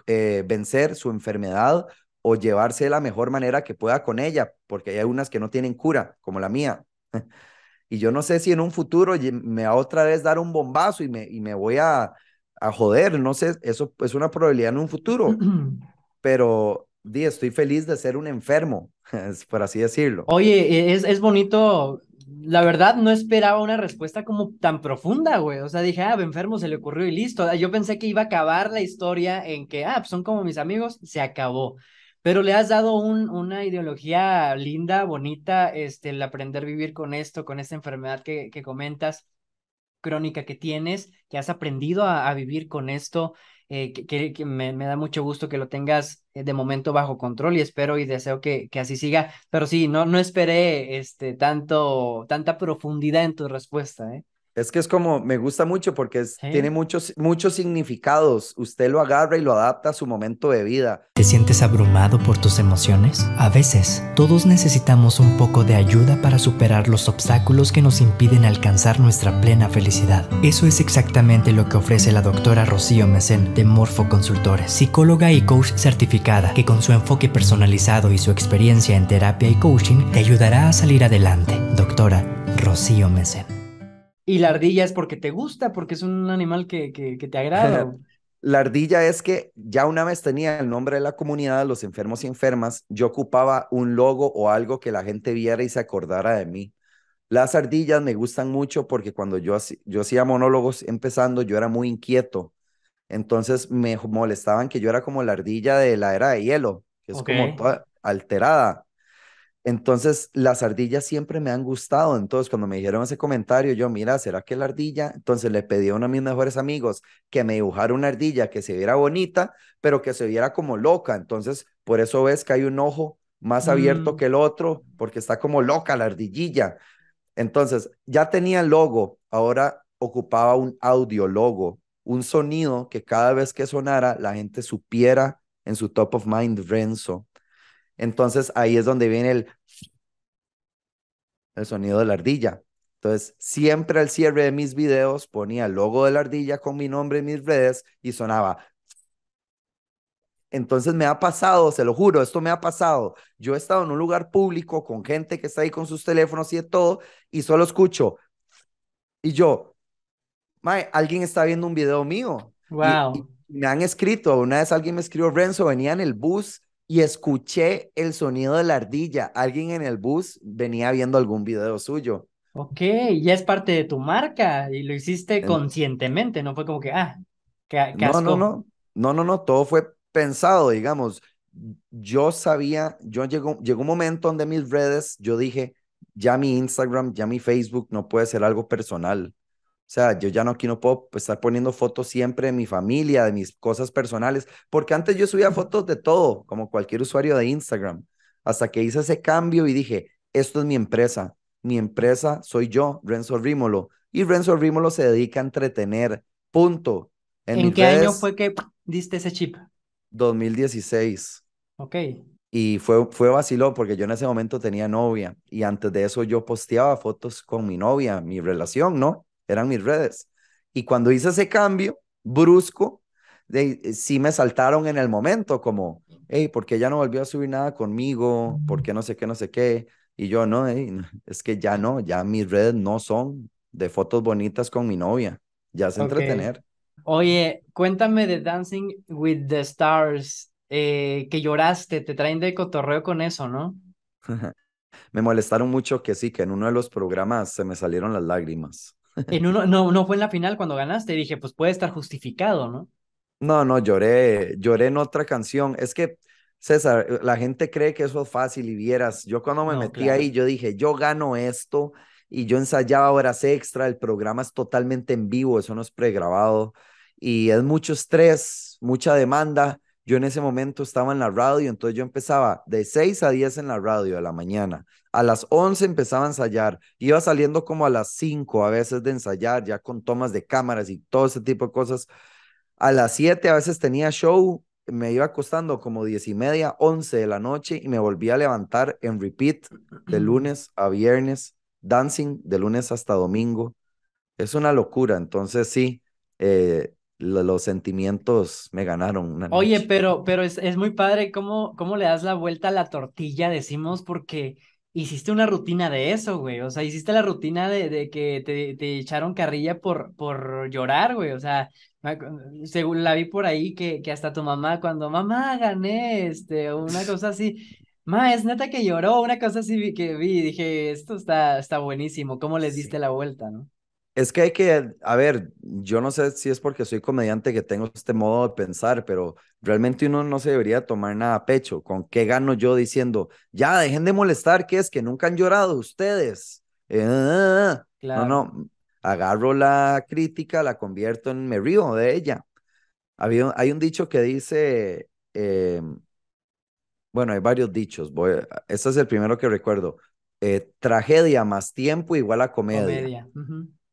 eh, vencer su enfermedad o llevarse de la mejor manera que pueda con ella, porque hay unas que no tienen cura, como la mía. Y yo no sé si en un futuro me va otra vez dar un bombazo y me, y me voy a, a joder, no sé, eso es una probabilidad en un futuro, pero di, estoy feliz de ser un enfermo, por así decirlo. Oye, e, es, bonito la verdad no esperaba una respuesta como tan profunda, güey. O sea, dije, ah, enfermo se le ocurrió y listo. Yo pensé que iba a acabar la historia en que, ah, pues son como mis amigos, se acabó pero le has dado un, una ideología linda, bonita, este, el aprender a vivir con esto, con esta enfermedad que, que comentas, crónica que tienes, que has aprendido a, vivir con esto, eh, que, me, da mucho gusto que lo tengas eh, de momento bajo control y espero y deseo que, que así siga, pero sí, no, no esperé este, tanto, tanta profundidad en tu respuesta, ¿eh? Es que es como, me gusta mucho porque tiene muchos, muchos significados. Usted lo agarra y lo adapta a su momento de vida. ¿Te sientes abrumado por tus emociones? A veces, todos necesitamos un poco de ayuda para superar los obstáculos que nos impiden alcanzar nuestra plena felicidad. Eso es exactamente lo que ofrece la doctora Rocío Mesén de Morfo Consultores, psicóloga y coach certificada, que con su enfoque personalizado y su experiencia en terapia y coaching te ayudará a salir adelante. Doctora Rocío Mesén. Y la ardilla es porque te gusta, porque es un animal que, que, te agrada. la ardilla es que ya una vez tenía el nombre de la comunidad, los enfermos y enfermas, yo ocupaba un logo o algo que la gente viera y se acordara de mí. Las ardillas me gustan mucho porque cuando yo, yo hacía monólogos empezando, yo era muy inquieto. Entonces me molestaban que yo era como la ardilla de la era de hielo, que es como toda alterada. Entonces, las ardillas siempre me han gustado. Entonces, cuando me dijeron ese comentario, yo, mira, ¿será que la ardilla? Entonces le pedí a uno de mis mejores amigos que me dibujara una ardilla que se viera bonita, pero que se viera como loca. Entonces, por eso ves que hay un ojo más abierto mm. que el otro, porque está como loca la ardillilla. Entonces, ya tenía logo, ahora ocupaba un audio logo, un sonido que cada vez que sonara la gente supiera en su top of mind Renzo. Entonces ahí es donde viene el el sonido de la ardilla. Entonces, siempre al cierre de mis videos ponía el logo de la ardilla con mi nombre en mis redes y sonaba. Entonces me ha pasado, se lo juro, esto me ha pasado. Yo he estado en un lugar público con gente que está ahí con sus teléfonos y de todo y solo escucho. Y yo, alguien está viendo un video mío. Wow. me han escrito, una vez alguien me escribió, Renzo, venía en el bus y escuché el sonido de la ardilla. Alguien en el bus venía viendo algún video suyo. Ok, ya es parte de tu marca y lo hiciste conscientemente, no fue como que, ah, que No, no, no, no, no, no, todo fue pensado, digamos. Yo sabía, yo llegó, llegó un momento donde mis redes, yo dije, ya mi Instagram, ya mi Facebook no puede ser algo personal. O sea, yo ya no aquí no puedo estar poniendo fotos siempre de mi familia, de mis cosas personales, porque antes yo subía fotos de todo, como cualquier usuario de Instagram, hasta que hice ese cambio y dije, esto es mi empresa, mi empresa soy yo, Renzo Rímolo, y Renzo Rímolo se dedica a entretener, punto. ¿En, qué año fue que diste ese chip? 2016. Ok. Y fue, fue vaciló porque yo en ese momento tenía novia y antes de eso yo posteaba fotos con mi novia, mi relación, ¿no? eran mis redes. Y cuando hice ese cambio brusco, eh, sí me saltaron en el momento, como, hey, ¿por qué ya no volvió a subir nada conmigo? ¿Por qué no sé qué, no sé qué? Y yo, no, es que ya no, ya mis redes no son de fotos bonitas con mi novia, ya es entretener. Oye, cuéntame de Dancing with the Stars, eh, que lloraste, te traen de cotorreo con eso, ¿no? me molestaron mucho que sí, que en uno de los programas se me salieron las lágrimas. En uno, no, no fue en la final cuando ganaste, dije, pues puede estar justificado, ¿no? No, no, lloré, lloré en otra canción. Es que, César, la gente cree que eso es fácil y vieras. Yo cuando me metí ahí, yo dije, yo gano esto y yo ensayaba horas extra, el programa es totalmente en vivo, eso no es pregrabado y es mucho estrés, mucha demanda yo en ese momento estaba en la radio, entonces yo empezaba de 6 a 10 en la radio de la mañana. A las 11 empezaba a ensayar. Iba saliendo como a las 5 a veces de ensayar, ya con tomas de cámaras y todo ese tipo de cosas. A las 7 a veces tenía show, me iba acostando como 10 y media, 11 de la noche y me volvía a levantar en repeat de lunes a viernes, dancing de lunes hasta domingo. Es una locura. Entonces sí, eh, los sentimientos me ganaron. Una Oye, pero, pero es, muy padre cómo, cómo le das la vuelta a la tortilla, decimos, porque hiciste una rutina de eso, güey. O sea, hiciste la rutina de, de que te, te, echaron carrilla por, por llorar, güey. O sea, según la vi por ahí, que, que hasta tu mamá, cuando mamá gané, este, una cosa así. Ma, es neta que lloró, una cosa así que vi, dije, esto está, está buenísimo, ¿cómo les diste la vuelta, no? Es que hay que, a ver, yo no sé si es porque soy comediante que tengo este modo de pensar, pero realmente uno no se debería tomar nada a pecho. ¿Con qué gano yo diciendo, ya, dejen de molestar, que es que nunca han llorado ustedes? Eh, ah, ah, ah. No, no, agarro la crítica, la convierto en, me río de ella. hay un dicho que dice, eh, bueno, hay varios dichos, voy, este es el primero que recuerdo, eh, tragedia más tiempo igual a comedia.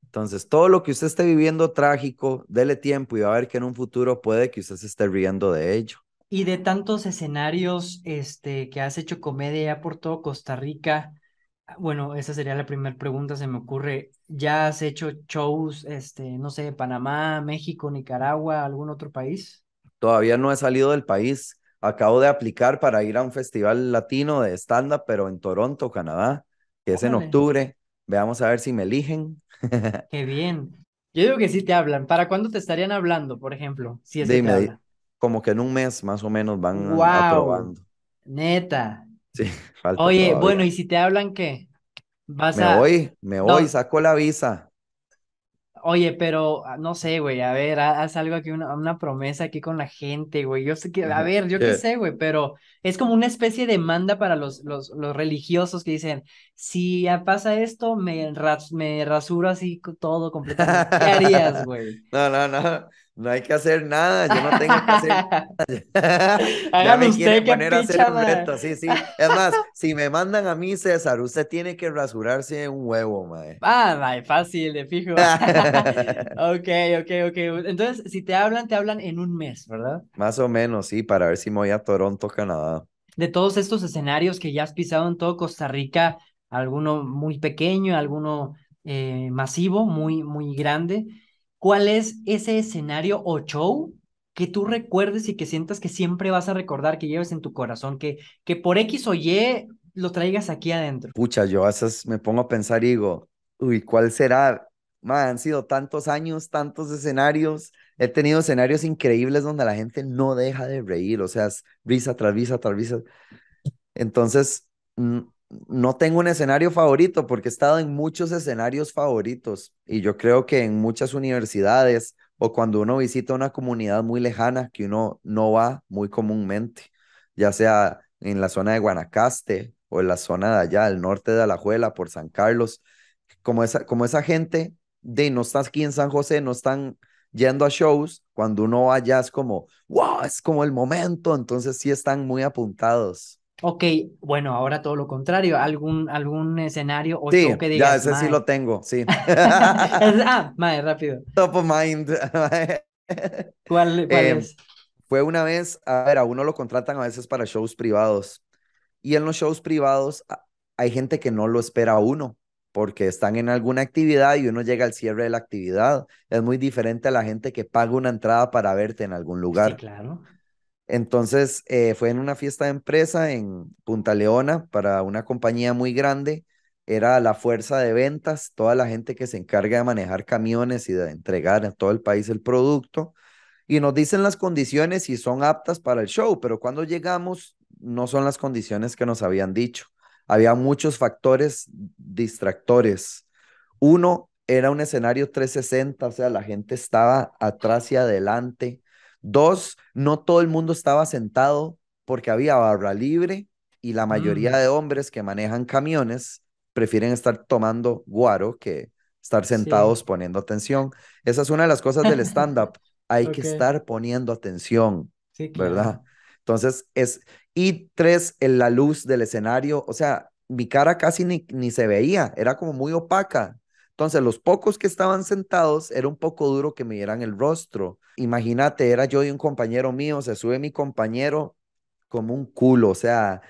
Entonces, todo lo que usted esté viviendo trágico, dele tiempo y va a ver que en un futuro puede que usted se esté riendo de ello. Y de tantos escenarios este, que has hecho comedia por todo Costa Rica, bueno, esa sería la primera pregunta, se me ocurre. ¿Ya has hecho shows, este, no sé, Panamá, México, Nicaragua, algún otro país? Todavía no he salido del país. Acabo de aplicar para ir a un festival latino de stand-up, pero en Toronto, Canadá, que es en octubre. Veamos a ver si me eligen. Qué bien. Yo digo que sí te hablan. ¿Para cuándo te estarían hablando, por ejemplo? Si es como que en un mes más o menos van wow. Neta. Oye, bueno, ¿y si te hablan qué? ¿Vas me voy, me voy, saco la visa. Oye, pero ah, no sé, güey, a ver, haz algo aquí, una, una, promesa aquí con la gente, güey. Yo sé que, a ver, yo qué sé, güey, pero es como una especie de manda para los, los, los religiosos que dicen, si pasa esto, me, me rasuro así todo completamente. ¿Qué harías, güey? No, no, no. No hay que hacer nada, yo no tengo que hacer nada. ya, me poner a sí, sí. Es más, si me mandan a mí, César, usted tiene que rasurarse un huevo, mae. Ah, mae, fácil, de fijo. ok, ok, ok. Entonces, si te hablan, te hablan en un mes, ¿verdad? Más o menos, sí, para ver si me voy a Toronto, Canadá. De todos estos escenarios que ya has pisado en todo Costa Rica, alguno muy pequeño, alguno eh, masivo, muy, muy grande. ¿Cuál es ese escenario o show que tú recuerdes y que sientas que siempre vas a recordar, que lleves en tu corazón, que, que por X o Y lo traigas aquí adentro? Pucha, yo a veces me pongo a pensar y digo, uy, ¿cuál será? Man, han sido tantos años, tantos escenarios. He tenido escenarios increíbles donde la gente no deja de reír, o sea, brisa tras risa tras risa. Entonces, mm, no tengo un escenario favorito porque he estado en muchos escenarios favoritos y yo creo que en muchas universidades o cuando uno visita una comunidad muy lejana que uno no va muy comúnmente, ya sea en la zona de Guanacaste o en la zona de allá, al norte de Alajuela, por San Carlos, como esa, como esa gente de no estás aquí en San José, no están yendo a shows, cuando uno va allá es como, wow, es como el momento, entonces sí están muy apuntados. Ok, bueno, ahora todo lo contrario, algún, algún escenario o algo que digas. Ya, ese sí lo tengo, sí. ah, madre, rápido. Top of mind. ¿Cuál, em, es? Fue una vez, a ver, a uno lo contratan a veces para shows privados. Y en los shows privados hay gente que no lo espera a uno, porque están en alguna actividad y uno llega al cierre de la actividad. Es muy diferente a la gente que paga una entrada para verte en algún lugar. Sí, claro. Entonces, eh, fue en una fiesta de empresa en Punta Leona para una compañía muy grande. Era la fuerza de ventas, toda la gente que se encarga de manejar camiones y de entregar a todo el país el producto. Y nos dicen las condiciones y son aptas para el show, pero cuando llegamos no son las condiciones que nos habían dicho. Había muchos factores distractores. Uno, era un escenario 360, o sea, la gente estaba atrás y adelante Dos, no todo el mundo estaba sentado porque había barra libre y la mayoría mm. de hombres que manejan camiones prefieren estar tomando guaro que estar sentados poniendo atención. Esa es una de las cosas del stand-up. Hay que estar poniendo atención, ¿verdad? Entonces, es... Y tres, en la luz del escenario, o sea, mi cara casi ni, ni se veía, era como muy opaca, entonces, los pocos que estaban sentados, era un poco duro que me dieran el rostro. Imagínate, era yo y un compañero mío, se sube mi compañero como un culo, o sea,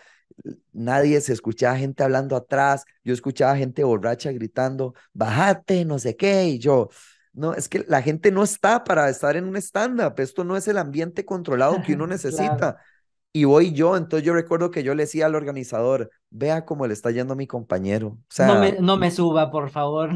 nadie se escuchaba gente hablando atrás, yo escuchaba gente borracha gritando, bájate, no sé qué, y yo, no, es que la gente no está para estar en un stand-up, esto no es el ambiente controlado que uno necesita y voy yo, entonces yo recuerdo que yo le decía al organizador, vea cómo le está yendo a mi compañero. no, me, suba, por favor.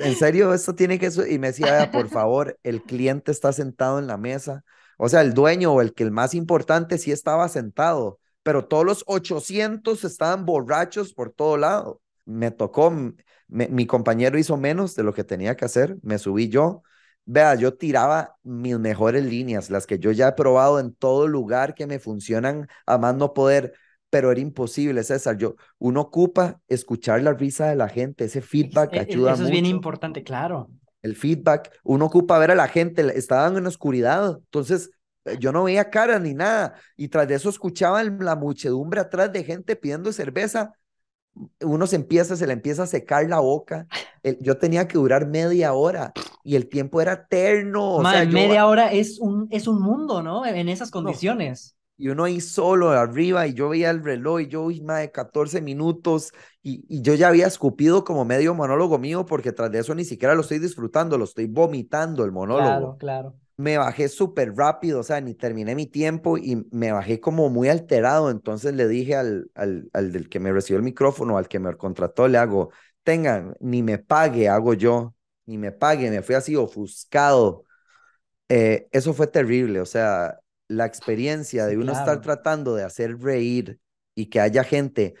En serio, esto tiene que... Y me decía, por favor, el cliente está sentado en la mesa. O sea, el dueño o el que el más importante sí estaba sentado, pero todos los 800 estaban borrachos por todo lado. Me tocó, mi compañero hizo menos de lo que tenía que hacer, me subí yo, Vea, yo tiraba mis mejores líneas, las que yo ya he probado en todo lugar que me funcionan a más no poder, pero era imposible, César. Yo, uno ocupa escuchar la risa de la gente, ese e, e, feedback e, ayuda Eso es bien importante, claro. El feedback, uno ocupa ver a la gente, estaban en oscuridad, entonces eh, yo no veía cara ni nada, y tras de eso escuchaba la muchedumbre atrás de gente pidiendo cerveza uno se empieza, se le empieza a secar la boca. yo tenía que durar media hora y el tiempo era eterno. O sea, media hora es un, es un mundo, ¿no? En esas condiciones. Y uno ahí solo arriba y yo veía el reloj y yo, vi más de 14 minutos y, y, yo ya había escupido como medio monólogo mío porque tras de eso ni siquiera lo estoy disfrutando, lo estoy vomitando el monólogo. Claro, claro me bajé súper rápido, o sea, ni terminé mi tiempo y me bajé como muy alterado. Entonces le dije al, al, del que me recibió el micrófono, al que me contrató, le hago, tengan, ni me pague, hago yo, ni me pague, me fui así ofuscado. Eh, eso fue terrible, o sea, la experiencia de uno estar tratando de hacer reír y que haya gente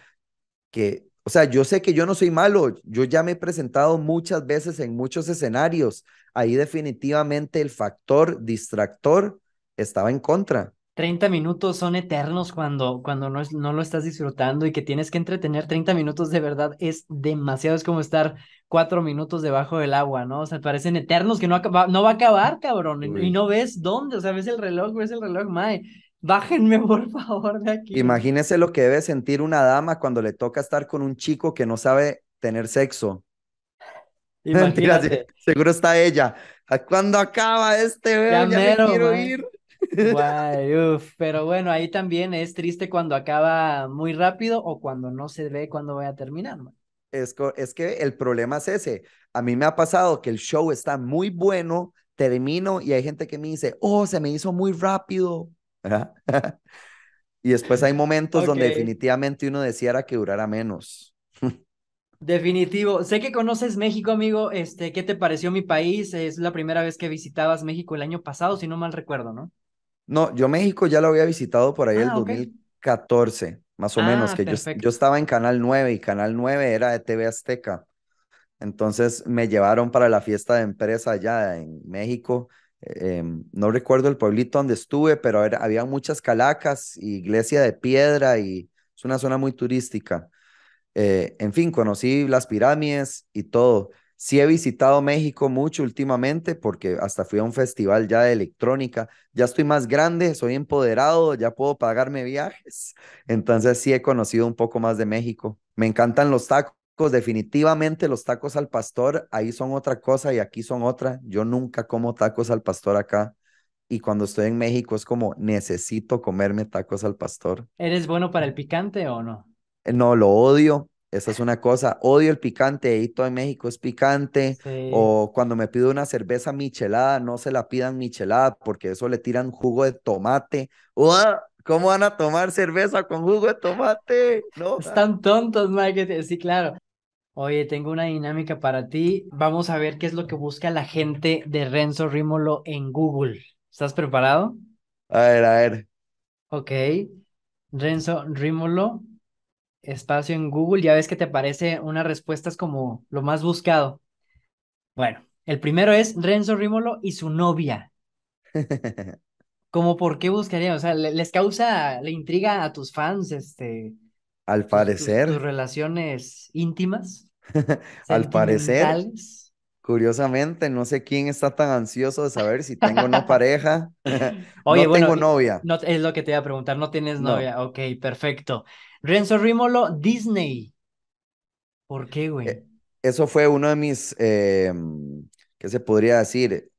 que o sea, yo sé que yo no soy malo, yo ya me he presentado muchas veces en muchos escenarios, ahí definitivamente el factor distractor estaba en contra. 30 minutos son eternos cuando, cuando no, no lo estás disfrutando y que tienes que entretener 30 minutos de verdad es demasiado, es como estar cuatro minutos debajo del agua, ¿no? O sea, parecen eternos que no, no va a acabar, cabrón, y no ves dónde, o sea, ves el reloj, ves el reloj, mae, Bájenme, por favor, de aquí. Imagínese lo que debe sentir una dama cuando le toca estar con un chico que no sabe tener sexo. Imagínate. Mentira, seguro está ella. Ah, cuando acaba este? Bebé? Ya, me quiero ir. Guay, Pero bueno, ahí también es triste cuando acaba muy rápido o cuando no se ve Cuando voy a terminar. Es, es que el problema es ese. A mí me ha pasado que el show está muy bueno, termino y hay gente que me dice, oh, se me hizo muy rápido. y después hay momentos donde definitivamente uno deseara que durara menos. Definitivo. Sé que conoces México, amigo. Este, ¿qué te pareció mi país? Es la primera vez que visitabas México el año pasado, si no mal recuerdo, ¿no? No, yo México ya lo había visitado por ahí en el 2014, ah, más o menos, ah, que yo, yo, estaba en Canal 9 y Canal 9 era de TV Azteca. Entonces me llevaron para la fiesta de empresa allá en México Em, no recuerdo el pueblito donde estuve, pero había muchas calacas iglesia de piedra y es una zona muy turística. Eh, en fin, conocí las pirámides y todo. Sí he visitado México mucho últimamente porque hasta fui a un festival ya de electrónica. Ya estoy más grande, soy empoderado, ya puedo pagarme viajes. Entonces sí he conocido un poco más de México. Me encantan los tacos definitivamente los tacos al pastor, ahí son otra cosa y aquí son otra. Yo nunca como tacos al pastor acá. Y cuando estoy en México es como, necesito comerme tacos al pastor. ¿Eres bueno para el picante o no? Eh, no, lo odio. Esa es una cosa. Odio el picante. Ahí todo en México es picante. O cuando me pido una cerveza michelada, no se la pidan michelada porque eso le tiran jugo de tomate. ¿Cómo van a tomar cerveza con jugo de tomate? No. Están tontos, Sí, claro. Oye, tengo una dinámica para ti. Vamos a ver qué es lo que busca la gente de Renzo Rímolo en Google. ¿Estás preparado? A ver, a ver. Ok. Renzo Rímolo, espacio en Google. Ya ves que te aparece respuesta, respuestas como lo más buscado. Bueno, el primero es Renzo Rímolo y su novia. ¿Cómo por qué buscarían, o sea, les causa, le intriga a tus fans, este. Al parecer. tus relaciones íntimas. Al parecer, curiosamente, no sé quién está tan ansioso de saber si tengo una pareja. Oye, no tengo novia. No, es lo que te iba a preguntar, no tienes novia. Ok, perfecto. Renzo Rímolo, Disney. ¿Por qué, güey? E, eso fue uno de mis, eh, ¿qué se podría decir?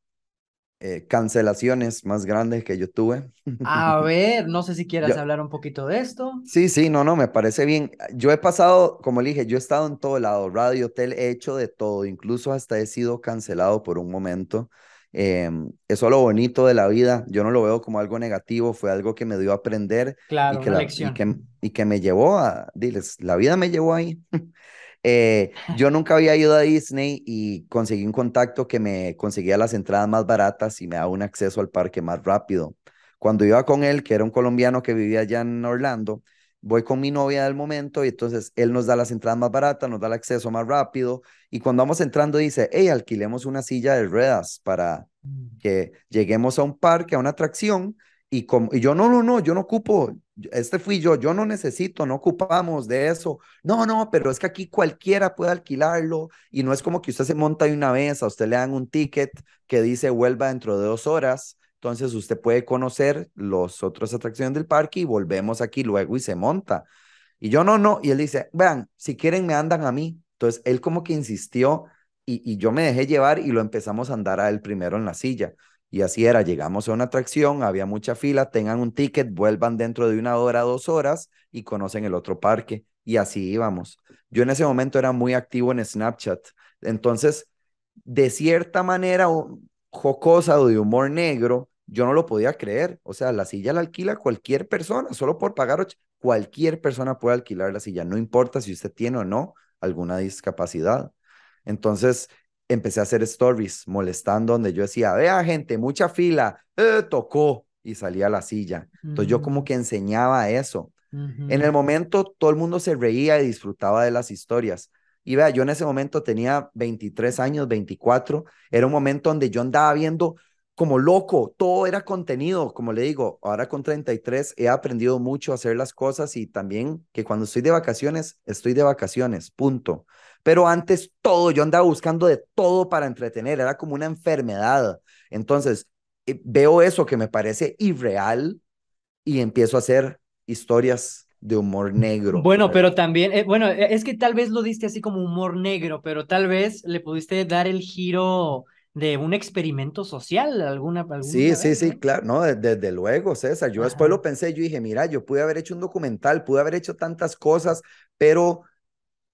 Eh, cancelaciones más grandes que yo tuve. A ver, no sé si quieras hablar un poquito de esto. Sí, sí, no, no, me parece bien. Yo he pasado, como le dije, yo he estado en todo lado, radio, hotel, he hecho de todo, incluso hasta he sido cancelado por un momento. Em, eso es lo bonito de la vida, yo no lo veo como algo negativo, fue algo que me dio a aprender claro, que y, y que me llevó a, diles, la vida me llevó ahí. Eh, yo nunca había ido a Disney y conseguí un contacto que me conseguía las entradas más baratas y me daba un acceso al parque más rápido. Cuando iba con él, que era un colombiano que vivía allá en Orlando, voy con mi novia del momento y entonces él nos da las entradas más baratas, nos da el acceso más rápido y cuando vamos entrando dice, hey, alquilemos una silla de ruedas para mm. que lleguemos a un parque, a una atracción y, como, y yo, no, no, no, yo no ocupo, este fui yo, yo no necesito, no ocupamos de eso. No, no, pero es que aquí cualquiera puede alquilarlo y no es como que usted se monta de una vez, a usted le dan un ticket que dice vuelva dentro de dos horas, entonces usted puede conocer las otras atracciones del parque y volvemos aquí luego y se monta. Y yo no, no, y él dice, vean, si quieren me andan a mí. Entonces él como que insistió y, y yo me dejé llevar y lo empezamos a andar a él primero en la silla. Y así era, llegamos a una atracción, había mucha fila, tengan un ticket, vuelvan dentro de una hora, dos horas y conocen el otro parque. Y así íbamos. Yo en ese momento era muy activo en Snapchat. Entonces, de cierta manera jocosa o de humor negro, yo no lo podía creer. O sea, la silla la alquila cualquier persona, solo por pagar Cualquier persona puede alquilar la silla, no importa si usted tiene o no alguna discapacidad. Entonces, empecé a hacer stories molestando donde yo decía, vea gente, mucha fila, eh, tocó y salía a la silla. Entonces yo como que enseñaba eso. En el momento todo el mundo se reía y disfrutaba de las historias. Y vea, yo en ese momento tenía 23 años, 24, era un momento donde yo andaba viendo como loco, todo era contenido, como le digo, ahora con 33 he aprendido mucho a hacer las cosas y también que cuando estoy de vacaciones, estoy de vacaciones, punto. Pero antes todo, yo andaba buscando de todo para entretener, era como una enfermedad. Entonces, eh, veo eso que me parece irreal y empiezo a hacer historias de humor negro. Bueno, pero también, eh, bueno, e, es que tal vez lo diste así como humor negro, pero tal vez le pudiste dar el giro de un experimento social, alguna. sí, sí, sí, claro, no, desde, luego, César. Yo después lo pensé, yo dije, mira, yo pude haber hecho un documental, pude haber hecho tantas cosas, pero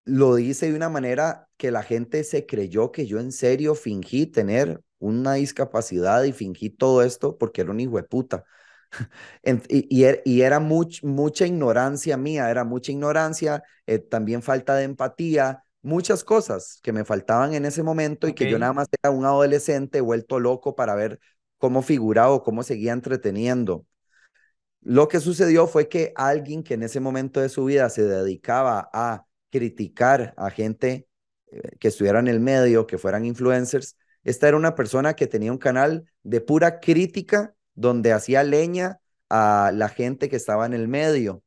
lo hice de una manera que la gente se creyó que yo en serio fingí tener una discapacidad y fingí todo esto porque era un hijo de puta. Er, y, era mucha ignorancia mía, era mucha ignorancia, eh, también falta de empatía, muchas cosas que me faltaban en ese momento y que yo nada más era un adolescente vuelto loco para ver cómo figuraba o cómo seguía entreteniendo. Lo que sucedió fue que alguien que en ese momento de su vida se dedicaba a criticar a gente eh, que estuviera en el medio, que fueran influencers, esta era una persona que tenía un canal de pura crítica donde hacía leña a la gente que estaba en el medio.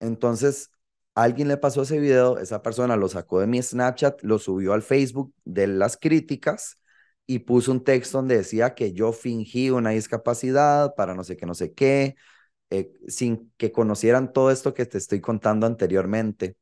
Entonces, alguien le pasó ese video, esa persona lo sacó de mi Snapchat, lo subió al Facebook de las críticas y puso un texto donde decía que yo fingí una discapacidad para no sé qué, no sé qué, eh, sin que conocieran todo esto que te estoy contando anteriormente.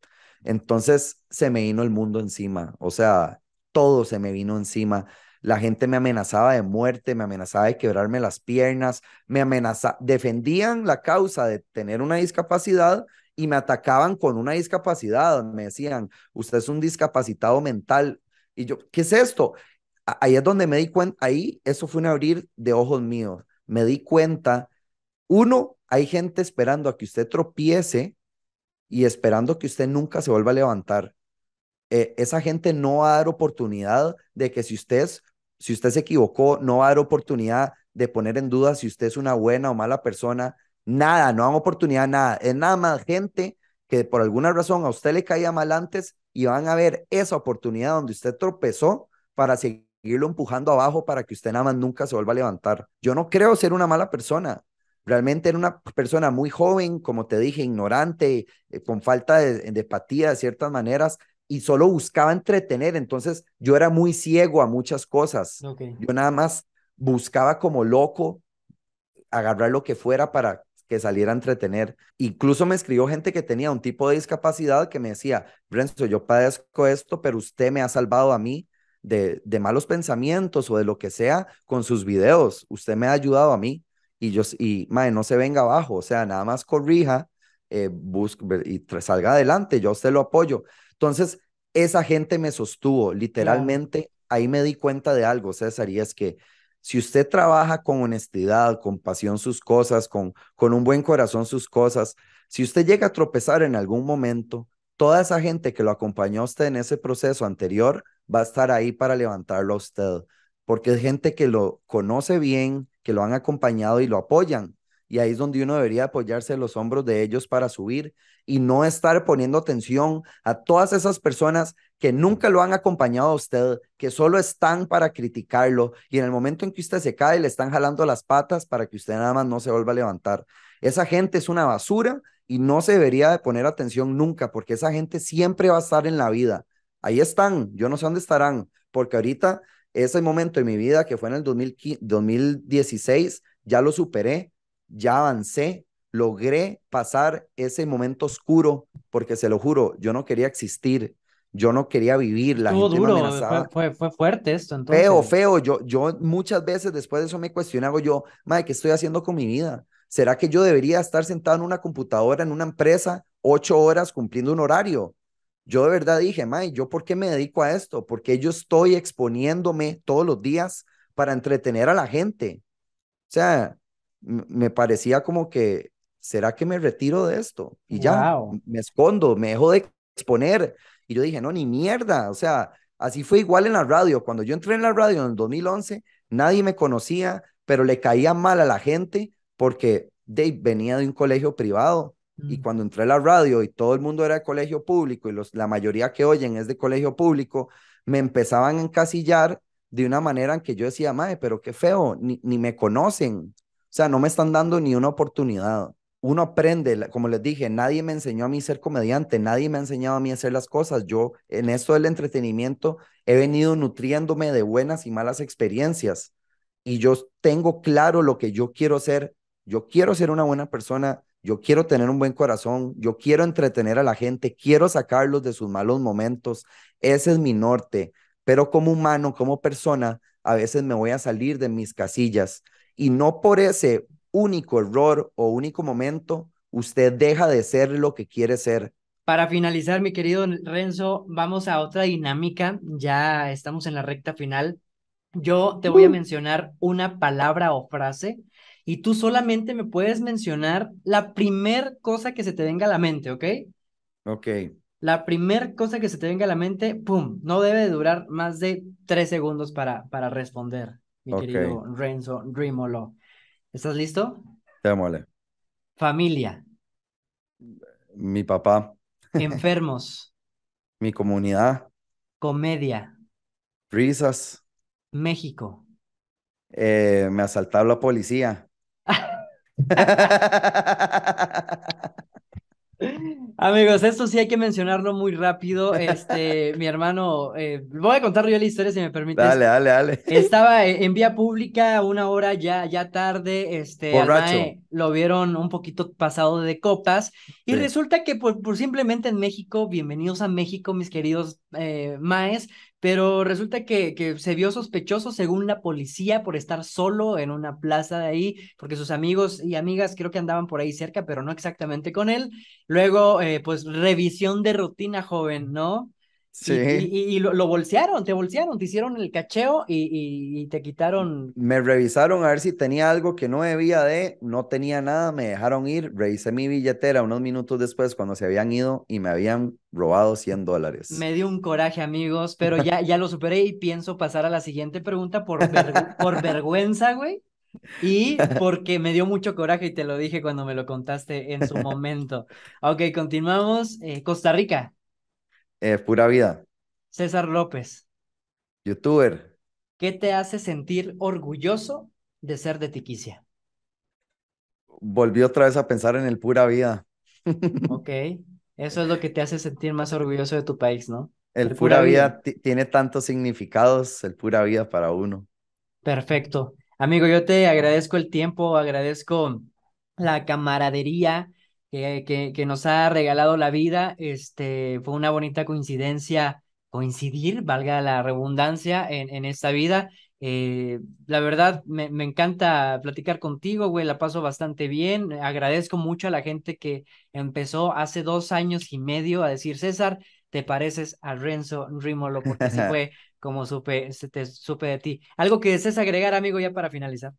Entonces se me vino el mundo encima, o sea, todo se me vino encima. La gente me amenazaba de muerte, me amenazaba de quebrarme las piernas, me amenazaba, defendían la causa de tener una discapacidad y me atacaban con una discapacidad. Me decían, usted es un discapacitado mental. Y yo, ¿qué es esto? Ahí es donde me di cuenta, ahí eso fue un abrir de ojos míos. Me di cuenta, uno, hay gente esperando a que usted tropiece y esperando que usted nunca se vuelva a levantar. E, esa gente no va a dar oportunidad de que si usted, si usted se equivocó, no va a dar oportunidad de poner en duda si usted es una buena o mala persona, Nada, no dan oportunidad, nada. Es nada más gente que por alguna razón a usted le caía mal antes y van a ver esa oportunidad donde usted tropezó para seguirlo empujando abajo para que usted nada más nunca se vuelva a levantar. Yo no creo ser una mala persona. Realmente era una persona muy joven, como te dije, ignorante, eh, con falta de, empatía de ciertas maneras, y solo buscaba entretener. Entonces yo era muy ciego a muchas cosas. Yo nada más buscaba como loco agarrar lo que fuera para que saliera a entretener. Incluso me escribió gente que tenía un tipo de discapacidad que me decía, Renzo, yo padezco esto, pero usted me ha salvado a mí de, malos pensamientos o de lo que sea con sus videos. Usted me ha ayudado a mí y yo, y no se venga abajo, o sea, nada más corrija eh, busque, y salga adelante, yo usted lo apoyo. Entonces, esa gente me sostuvo, literalmente, ahí me di cuenta de algo, César, y es que si usted trabaja con honestidad, con pasión sus cosas, con, con un buen corazón sus cosas, si usted llega a tropezar en algún momento, toda esa gente que lo acompañó usted en ese proceso anterior va a estar ahí para levantarlo a usted, porque es gente que lo conoce bien, que lo han acompañado y lo apoyan y ahí es donde uno debería apoyarse en los hombros de ellos para subir y no estar poniendo atención a todas esas personas que nunca lo han acompañado a usted, que solo están para criticarlo y en el momento en que usted se cae le están jalando las patas para que usted nada más no se vuelva a levantar. Esa gente es una basura y no se debería de poner atención nunca porque esa gente siempre va a estar en la vida. Ahí están, yo no sé dónde estarán, porque ahorita ese momento en mi vida que fue en el 2016 ya lo superé ya avancé, logré pasar ese momento oscuro, porque se lo juro, yo no quería existir, yo no quería vivir, la gente Fue, fuerte esto, entonces. Feo, feo, yo, yo muchas veces después de eso me hago yo, madre, ¿qué estoy haciendo con mi vida? ¿Será que yo debería estar sentado en una computadora, en una empresa, ocho horas cumpliendo un horario? Yo de verdad dije, madre, ¿yo por qué me dedico a esto? Porque yo estoy exponiéndome todos los días para entretener a la gente. O sea, me parecía como que, ¿será que me retiro de esto? Y ya, me escondo, me dejo de exponer. Y yo dije, no, ni mierda. O sea, así fue igual en la radio. Cuando yo entré en la radio en el 2011, nadie me conocía, pero le caía mal a la gente porque Dave venía de un colegio privado. Y mm. cuando entré a la radio y todo el mundo era de colegio público y los, la mayoría que oyen es de colegio público, me empezaban a encasillar de una manera en que yo decía, madre, pero qué feo, ni me conocen. O sea, no me están dando ni una oportunidad. Uno aprende, como les dije, nadie me enseñó a mí ser comediante, nadie me ha enseñado a mí hacer las cosas. Yo en esto del entretenimiento he venido nutriéndome de buenas y malas experiencias y yo tengo claro lo que yo quiero ser. Yo quiero ser una buena persona, yo quiero tener un buen corazón, yo quiero entretener a la gente, quiero sacarlos de sus malos momentos. Ese es mi norte, pero como humano, como persona, a veces me voy a salir de mis casillas y no por ese único error o único momento, usted deja de ser lo que quiere ser. Para finalizar, mi querido Renzo, vamos a otra dinámica. Ya estamos en la recta final. Yo te voy a mencionar una palabra o frase y tú solamente me puedes mencionar la primer cosa que se te venga a la mente, ¿ok? Ok. La primer cosa que se te venga a la mente, ¡pum! No debe durar más de tres segundos para, para responder mi querido Renzo Rimolo, ¿Estás listo? Démosle. Familia. Mi papá. Enfermos. mi comunidad. Comedia. Risas. México. Eh, me asaltaba la policía. Amigos, esto sí hay que mencionarlo muy rápido. Este, mi hermano, eh, voy a contar yo la historia si me permites. Dale, dale, dale. Estaba e-, en vía pública una hora ya, ya tarde. Este, Borracho. lo vieron un poquito pasado de copas. Y resulta que por, por, simplemente en México, bienvenidos a México, mis queridos eh, maes, pero resulta que, que, se vio sospechoso según la policía por estar solo en una plaza de ahí, porque sus amigos y amigas creo que andaban por ahí cerca, pero no exactamente con él. Luego, eh, pues revisión de rutina joven, ¿no? Sí. Y, lo, bolsearon, te bolsearon, te hicieron el cacheo y, te quitaron. Me revisaron a ver si tenía algo que no debía de, no tenía nada, me dejaron ir, revisé mi billetera unos minutos después cuando se habían ido y me habían robado 100 dólares. Me dio un coraje, amigos, pero ya, ya lo superé y pienso pasar a la siguiente pregunta por, por vergüenza, güey. Y porque me dio mucho coraje y te lo dije cuando me lo contaste en su momento. Ok, continuamos. Eh, Costa Rica. Eh, pura vida. César López. Youtuber. ¿Qué te hace sentir orgulloso de ser de Tiquicia? Volví otra vez a pensar en el pura vida. Ok, eso es lo que te hace sentir más orgulloso de tu país, ¿no? El, pura, vida tiene tantos significados, el pura vida para uno. Perfecto. Amigo, yo te agradezco el tiempo, agradezco la camaradería, que, nos ha regalado la vida. Este, fue una bonita coincidencia, coincidir, valga la redundancia, en, esta vida. Eh, la verdad, me, encanta platicar contigo, güey, la paso bastante bien. Agradezco mucho a la gente que empezó hace dos años y medio a decir, César, te pareces a Renzo Rimolo, porque así fue como supe, supe de ti. ¿Algo que desees agregar, amigo, ya para finalizar?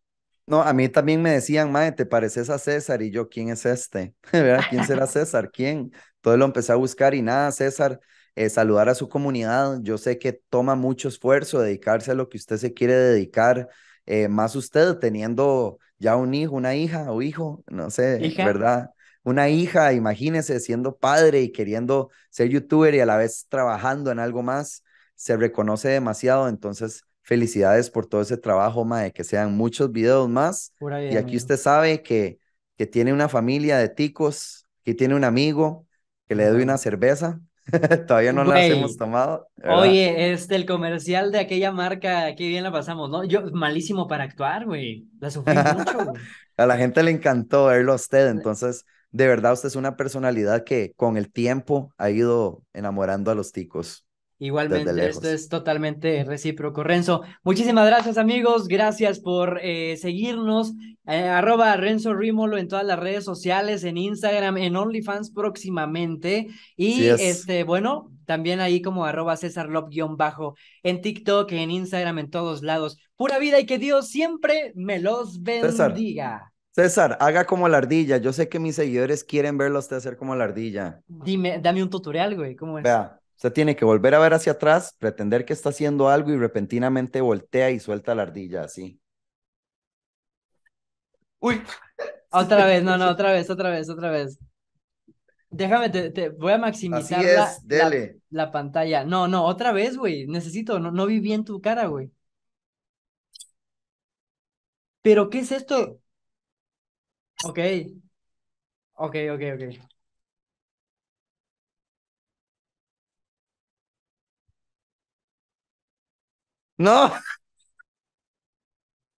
No, a mí también me decían, Mae, te pareces a César. Y yo, ¿quién es este? ¿Verdad? ¿Quién será César? ¿Quién? Todo lo empecé a buscar y nada, César, eh, saludar a su comunidad. Yo sé que toma mucho esfuerzo dedicarse a lo que usted se quiere dedicar, eh, más usted teniendo ya un hijo, una hija o hijo, no sé, ¿verdad? Una hija, imagínese, siendo padre y queriendo ser youtuber y a la vez trabajando en algo más, se reconoce demasiado. Entonces, felicidades por todo ese trabajo, de que sean muchos videos más. y aquí usted sabe que, que tiene una familia de ticos, que tiene un amigo, que le doy una cerveza. Todavía no la hemos tomado. Oye, este, el comercial de aquella marca, qué bien la pasamos, ¿no? Yo, malísimo para actuar, güey. La sufrí mucho, A la gente le encantó verlo a usted, entonces, de verdad, usted es una personalidad que con el tiempo ha ido enamorando a los ticos. Igualmente, esto es totalmente recíproco. Renzo, muchísimas gracias amigos, gracias por eh, seguirnos. Eh, arroba Renzo Rímolo en todas las redes sociales, en Instagram, en OnlyFans próximamente. Y este, bueno, también ahí como arroba César bajo en TikTok, en Instagram, en todos lados. Pura vida y que Dios siempre me los bendiga. César, haga como la ardilla. Yo sé que mis seguidores quieren verlos usted hacer como la ardilla. Dime, dame un tutorial, güey. ¿Cómo es? Usted tiene que volver a ver hacia atrás, pretender que está haciendo algo y repentinamente voltea y suelta la ardilla así. Uy. Otra vez, no, no, otra vez, otra vez, otra vez. Déjame, te, voy a maximizar la, pantalla. No, no, otra vez, güey. Necesito, no, no vi bien tu cara, güey. ¿Pero qué es esto? Ok. Ok, ok, ok. No.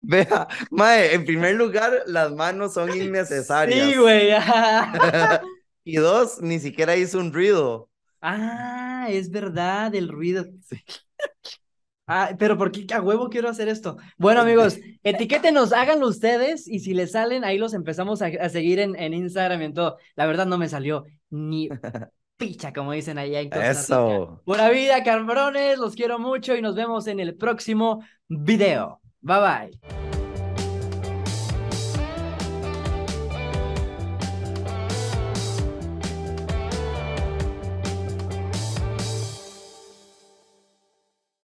Vea, mae, en primer lugar, las manos son innecesarias. Sí, güey. y dos, ni siquiera hizo un ruido. Ah, es verdad, el ruido. Ah, pero ¿por qué a huevo quiero hacer esto? Bueno, amigos, etiquétenos, háganlo ustedes y si les salen, ahí los empezamos a, seguir en, en Instagram y en todo. La verdad no me salió ni como dicen allá en Costa Buena vida, cabrones, los quiero mucho y nos vemos en el próximo video. Bye bye.